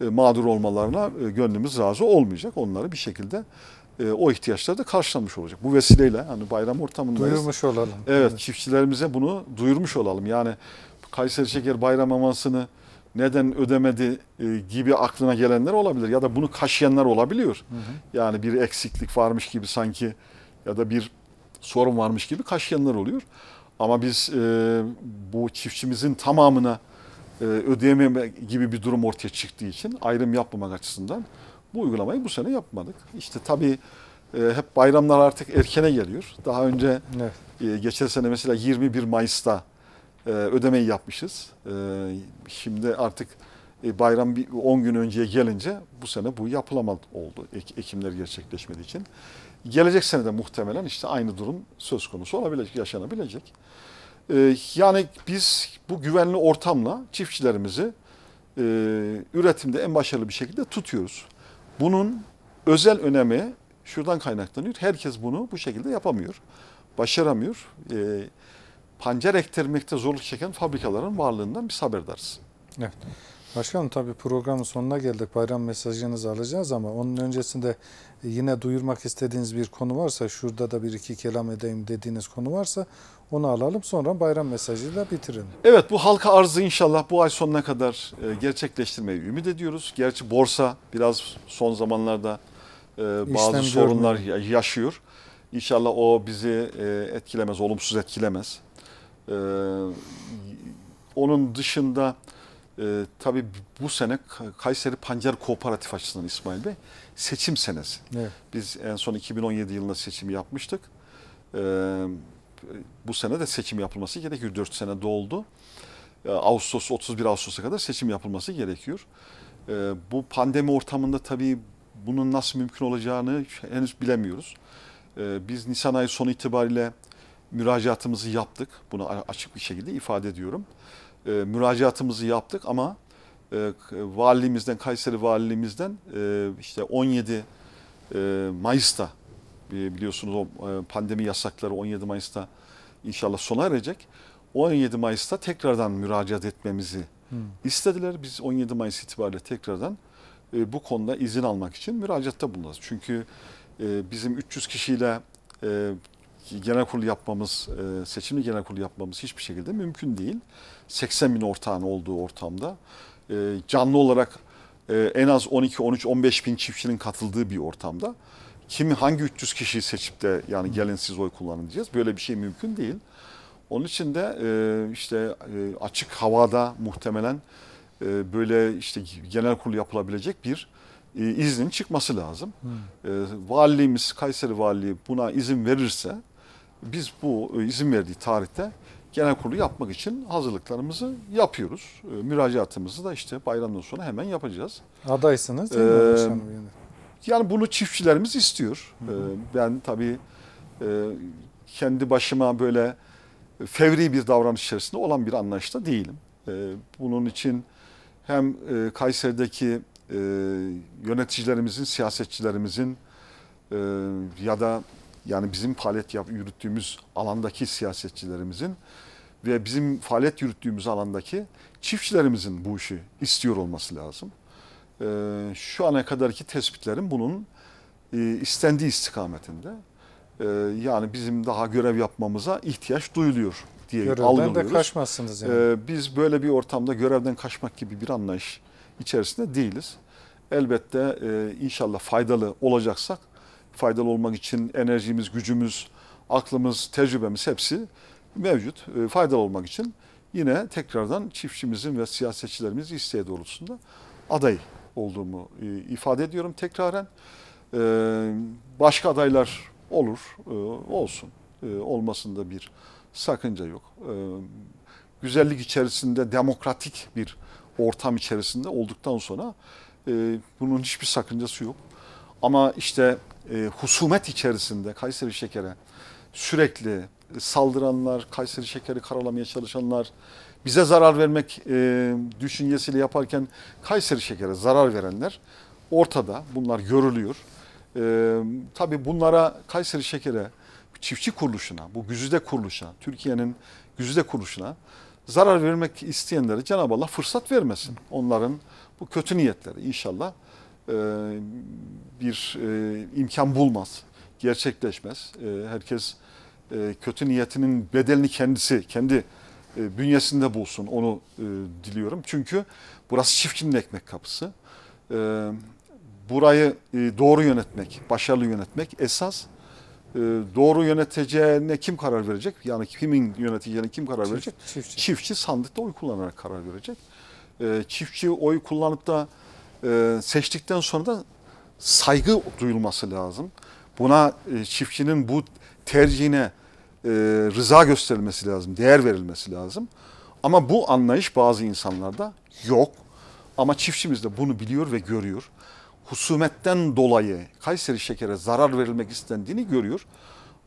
e, mağdur olmalarına e, gönlümüz razı olmayacak. Onları bir şekilde e, o ihtiyaçları da karşılamış olacak. Bu vesileyle hani bayram ortamındayız. Duyurmuş olalım. Evet, evet. çiftçilerimize bunu duyurmuş olalım. Yani Kayseri Şeker Bayram Amasını neden ödemedi gibi aklına gelenler olabilir ya da bunu kaşıyanlar olabiliyor. Hı hı. Yani bir eksiklik varmış gibi sanki ya da bir sorun varmış gibi kaşıyanlar oluyor. Ama biz e, bu çiftçimizin tamamına e, ödeyememe gibi bir durum ortaya çıktığı için ayrım yapmamak açısından bu uygulamayı bu sene yapmadık. İşte tabii e, hep bayramlar artık erkene geliyor. Daha önce evet. E, geçen sene mesela 21 Mayıs'ta ödemeyi yapmışız. Şimdi artık bayram 10 gün önceye gelince bu sene bu yapılamaz oldu. Ekimler gerçekleşmediği için. Gelecek sene de muhtemelen işte aynı durum söz konusu olabilecek, yaşanabilecek. Ee, yani biz bu güvenli ortamla çiftçilerimizi e, üretimde en başarılı bir şekilde tutuyoruz. Bunun özel önemi şuradan kaynaklanıyor. Herkes bunu bu şekilde yapamıyor. Başaramıyor. Ee, pancar ektirmekte zorluk çeken fabrikaların varlığından biz haberdarız. Evet. Başkanım tabii programın sonuna geldik. Bayram mesajınızı alacağız ama onun öncesinde e, yine duyurmak istediğiniz bir konu varsa, şurada da bir iki kelam edeyim dediğiniz konu varsa onu alalım sonra bayram mesajıyla bitirin. Evet bu halka arzı inşallah bu ay sonuna kadar e, gerçekleştirmeyi ümit ediyoruz. Gerçi borsa biraz son zamanlarda e, bazı İşlem sorunlar görmüyor. yaşıyor. İnşallah o bizi etkilemez, olumsuz etkilemez. Onun dışında e, tabii bu sene Kayseri Pancar Kooperatif açısından İsmail Bey seçim senesi. Evet. Biz en son 2017 yılında seçim yapmıştık. E, bu sene de seçim yapılması gerekiyor. 4 sene doldu. E, Ağustos 31 Ağustos'a kadar seçim yapılması gerekiyor. E, bu pandemi ortamında tabii bunun nasıl mümkün olacağını henüz bilemiyoruz. E, biz Nisan ayı sonu itibariyle müracaatımızı yaptık. Bunu açık bir şekilde ifade ediyorum e, müracaatımızı yaptık ama e, valiliğimizden, Kayseri valimizden e, işte 17 e, Mayıs'ta e, biliyorsunuz o e, pandemi yasakları 17 Mayıs'ta inşallah sona erecek. 17 Mayıs'ta tekrardan müracaat etmemizi hmm. istediler. Biz 17 Mayıs itibariyle tekrardan e, bu konuda izin almak için müracaatta bulunacağız. Çünkü e, bizim 300 kişiyle e, genel kurul yapmamız, e, seçimli genel kurul yapmamız hiçbir şekilde mümkün değil. 80 bin ortağın olduğu ortamda e, canlı olarak e, en az 12-13-15 bin çiftçinin katıldığı bir ortamda kimi hangi 300 kişiyi seçip de yani gelin siz oy kullanın diyeceğiz. Böyle bir şey mümkün değil. Onun için de e, işte e, açık havada muhtemelen e, böyle işte genel kurul yapılabilecek bir e, iznin çıkması lazım. Hmm. E, valiliğimiz, Kayseri Valiliği buna izin verirse biz bu e, izin verdiği tarihte genel kurulu yapmak için hazırlıklarımızı yapıyoruz. E, müracaatımızı da işte bayramdan sonra hemen yapacağız. Adaysınız değil mi? Ee, yani bunu çiftçilerimiz istiyor. Hı hı. E, ben tabii e, kendi başıma böyle fevri bir davranış içerisinde olan bir anlayışta değilim. E, bunun için hem e, Kayseri'deki e, yöneticilerimizin, siyasetçilerimizin e, ya da yani bizim faaliyet yap, yürüttüğümüz alandaki siyasetçilerimizin ve bizim faaliyet yürüttüğümüz alandaki çiftçilerimizin bu işi istiyor olması lazım. E, şu ana kadarki tespitlerim bunun e, istendiği istikametinde. E, yani bizim daha görev yapmamıza ihtiyaç duyuluyor diye Görevden algılıyoruz. Görevden de kaçmazsınız yani. E, biz böyle bir ortamda görevden kaçmak gibi bir anlayış içerisinde değiliz. Elbette e, inşallah faydalı olacaksak faydalı olmak için enerjimiz, gücümüz, aklımız, tecrübemiz hepsi mevcut. E, faydalı olmak için yine tekrardan çiftçimizin ve siyasetçilerimiz isteği doğrultusunda aday olduğumu e, ifade ediyorum tekraren. E, başka adaylar olur, e, olsun. E, olmasında bir sakınca yok. E, güzellik içerisinde demokratik bir ortam içerisinde olduktan sonra e, bunun hiçbir sakıncası yok. Ama işte e, husumet içerisinde Kayseri Şeker'e sürekli saldıranlar, Kayseri Şeker'i karalamaya çalışanlar, bize zarar vermek e, düşüncesiyle yaparken Kayseri Şeker'e zarar verenler ortada. Bunlar görülüyor. E, tabii bunlara Kayseri Şeker'e çiftçi kuruluşuna, bu güzide kuruluşa, Türkiye'nin güzide kuruluşuna zarar vermek isteyenlere Cenab-ı Allah fırsat vermesin. Onların bu kötü niyetleri inşallah e, bir e, imkan bulmaz, gerçekleşmez. E, herkes kötü niyetinin bedelini kendisi, kendi bünyesinde bulsun onu diliyorum. Çünkü burası çiftçinin ekmek kapısı. burayı doğru yönetmek, başarılı yönetmek esas doğru yöneteceğine kim karar verecek? Yani kimin yöneteceğine kim karar verecek? Çiftçi. çiftçi sandıkta oy kullanarak karar verecek. Çiftçi oy kullanıp da e, seçtikten sonra da saygı duyulması lazım. Buna e, çiftçinin bu tercihine e, rıza gösterilmesi lazım, değer verilmesi lazım. Ama bu anlayış bazı insanlarda yok. Ama çiftçimiz de bunu biliyor ve görüyor. Husumetten dolayı Kayseri şekere zarar verilmek istendiğini görüyor.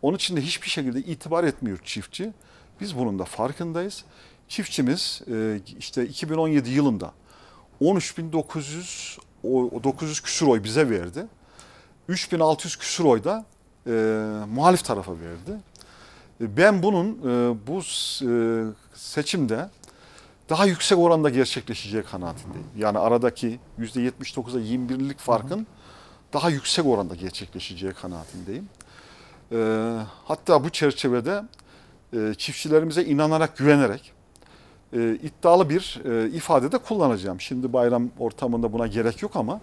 Onun için de hiçbir şekilde itibar etmiyor çiftçi. Biz bunun da farkındayız. Çiftçimiz e, işte 2017 yılında 13.900 900 küsur oy bize verdi. 3600 küsur oy da e, muhalif tarafa verdi. E, ben bunun e, bu e, seçimde daha yüksek oranda gerçekleşeceği kanaatindeyim. Yani aradaki %79'a 21'lik farkın daha yüksek oranda gerçekleşeceği kanaatindeyim. E, hatta bu çerçevede e, çiftçilerimize inanarak, güvenerek e, iddialı bir e, ifade de kullanacağım. Şimdi bayram ortamında buna gerek yok ama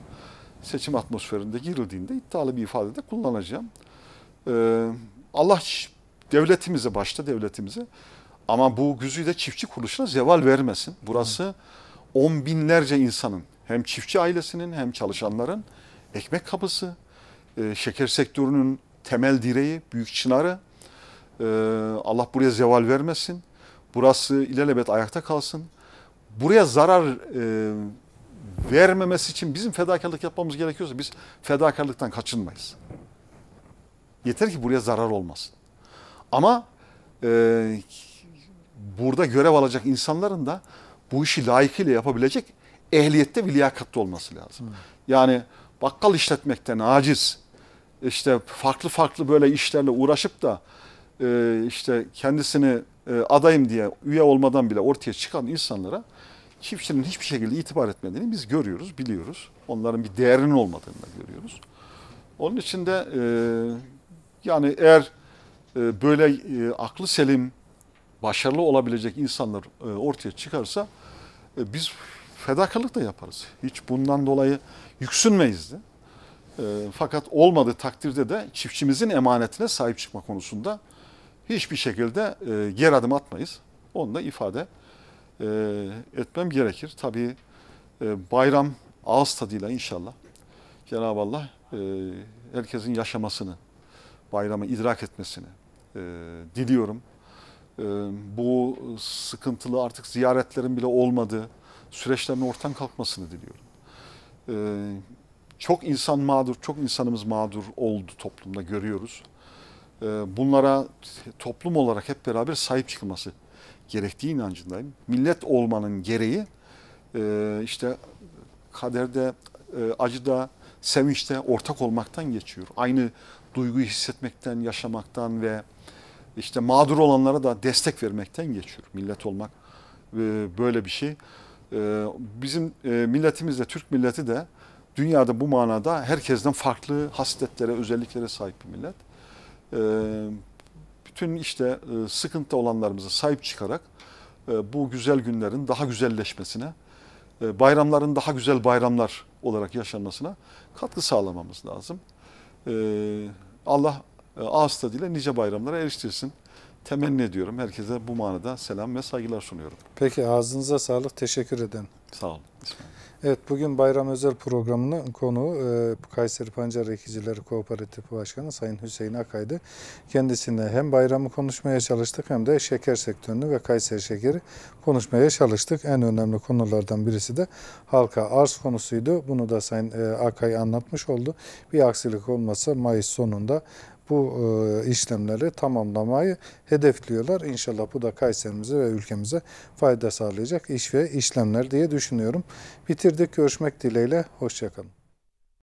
seçim atmosferinde girildiğinde iddialı bir ifade de kullanacağım. E, Allah devletimize başta devletimize ama bu güzüyle çiftçi kuruluşuna zeval vermesin. Burası on binlerce insanın hem çiftçi ailesinin hem çalışanların ekmek kapısı, e, şeker sektörünün temel direği, büyük çınarı. E, Allah buraya zeval vermesin. Burası ilelebet ayakta kalsın. Buraya zarar e, vermemesi için bizim fedakarlık yapmamız gerekiyorsa biz fedakarlıktan kaçınmayız. Yeter ki buraya zarar olmasın. Ama e, burada görev alacak insanların da bu işi layıkıyla yapabilecek ehliyette ve liyakatlı olması lazım. Hmm. Yani bakkal işletmekten aciz, işte farklı farklı böyle işlerle uğraşıp da e, işte kendisini e, adayım diye üye olmadan bile ortaya çıkan insanlara çiftçinin hiçbir şekilde itibar etmediğini biz görüyoruz, biliyoruz. Onların bir değerinin olmadığını da görüyoruz. Onun için de e, yani eğer e, böyle e, aklı selim, başarılı olabilecek insanlar e, ortaya çıkarsa e, biz fedakarlık da yaparız. Hiç bundan dolayı yüksünmeyiz de. E, fakat olmadığı takdirde de çiftçimizin emanetine sahip çıkma konusunda hiçbir şekilde e, geri adım atmayız. Onu da ifade e, etmem gerekir. Tabii e, bayram ağız tadıyla inşallah Cenab-ı Allah e, herkesin yaşamasını, bayramı idrak etmesini e, diliyorum. E, bu sıkıntılı artık ziyaretlerin bile olmadığı süreçlerin ortadan kalkmasını diliyorum. E, çok insan mağdur, çok insanımız mağdur oldu toplumda görüyoruz. Ee, bunlara toplum olarak hep beraber sahip çıkılması gerektiği inancındayım. Millet olmanın gereği e, işte kaderde, e, acıda, sevinçte ortak olmaktan geçiyor. Aynı duyguyu hissetmekten, yaşamaktan ve işte mağdur olanlara da destek vermekten geçiyor. Millet olmak e, böyle bir şey. Bizim milletimiz de, Türk milleti de dünyada bu manada herkesten farklı hasletlere, özelliklere sahip bir millet. Ee, bütün işte e, sıkıntı olanlarımıza sahip çıkarak e, bu güzel günlerin daha güzelleşmesine, e, bayramların daha güzel bayramlar olarak yaşanmasına katkı sağlamamız lazım. Ee, Allah ağız tadıyla nice bayramlara eriştirsin. Temenni ediyorum. Herkese bu manada selam ve saygılar sunuyorum. Peki ağzınıza sağlık. Teşekkür ederim. Sağ olun. İsmail. Evet bugün bayram özel programının konuğu e, Kayseri Pancar Ekicileri Kooperatifi Başkanı Sayın Hüseyin Akay'dı. Kendisine hem bayramı konuşmaya çalıştık hem de şeker sektörünü ve Kayseri şekeri konuşmaya çalıştık. En önemli konulardan birisi de halka arz konusuydu. Bunu da Sayın e, Akay anlatmış oldu. Bir aksilik olmasa Mayıs sonunda bu e, işlemleri tamamlamayı hedefliyorlar. İnşallah bu da Kayserimize ve ülkemize fayda sağlayacak iş ve işlemler diye düşünüyorum. Bitirdik. Görüşmek dileğiyle. Hoşçakalın.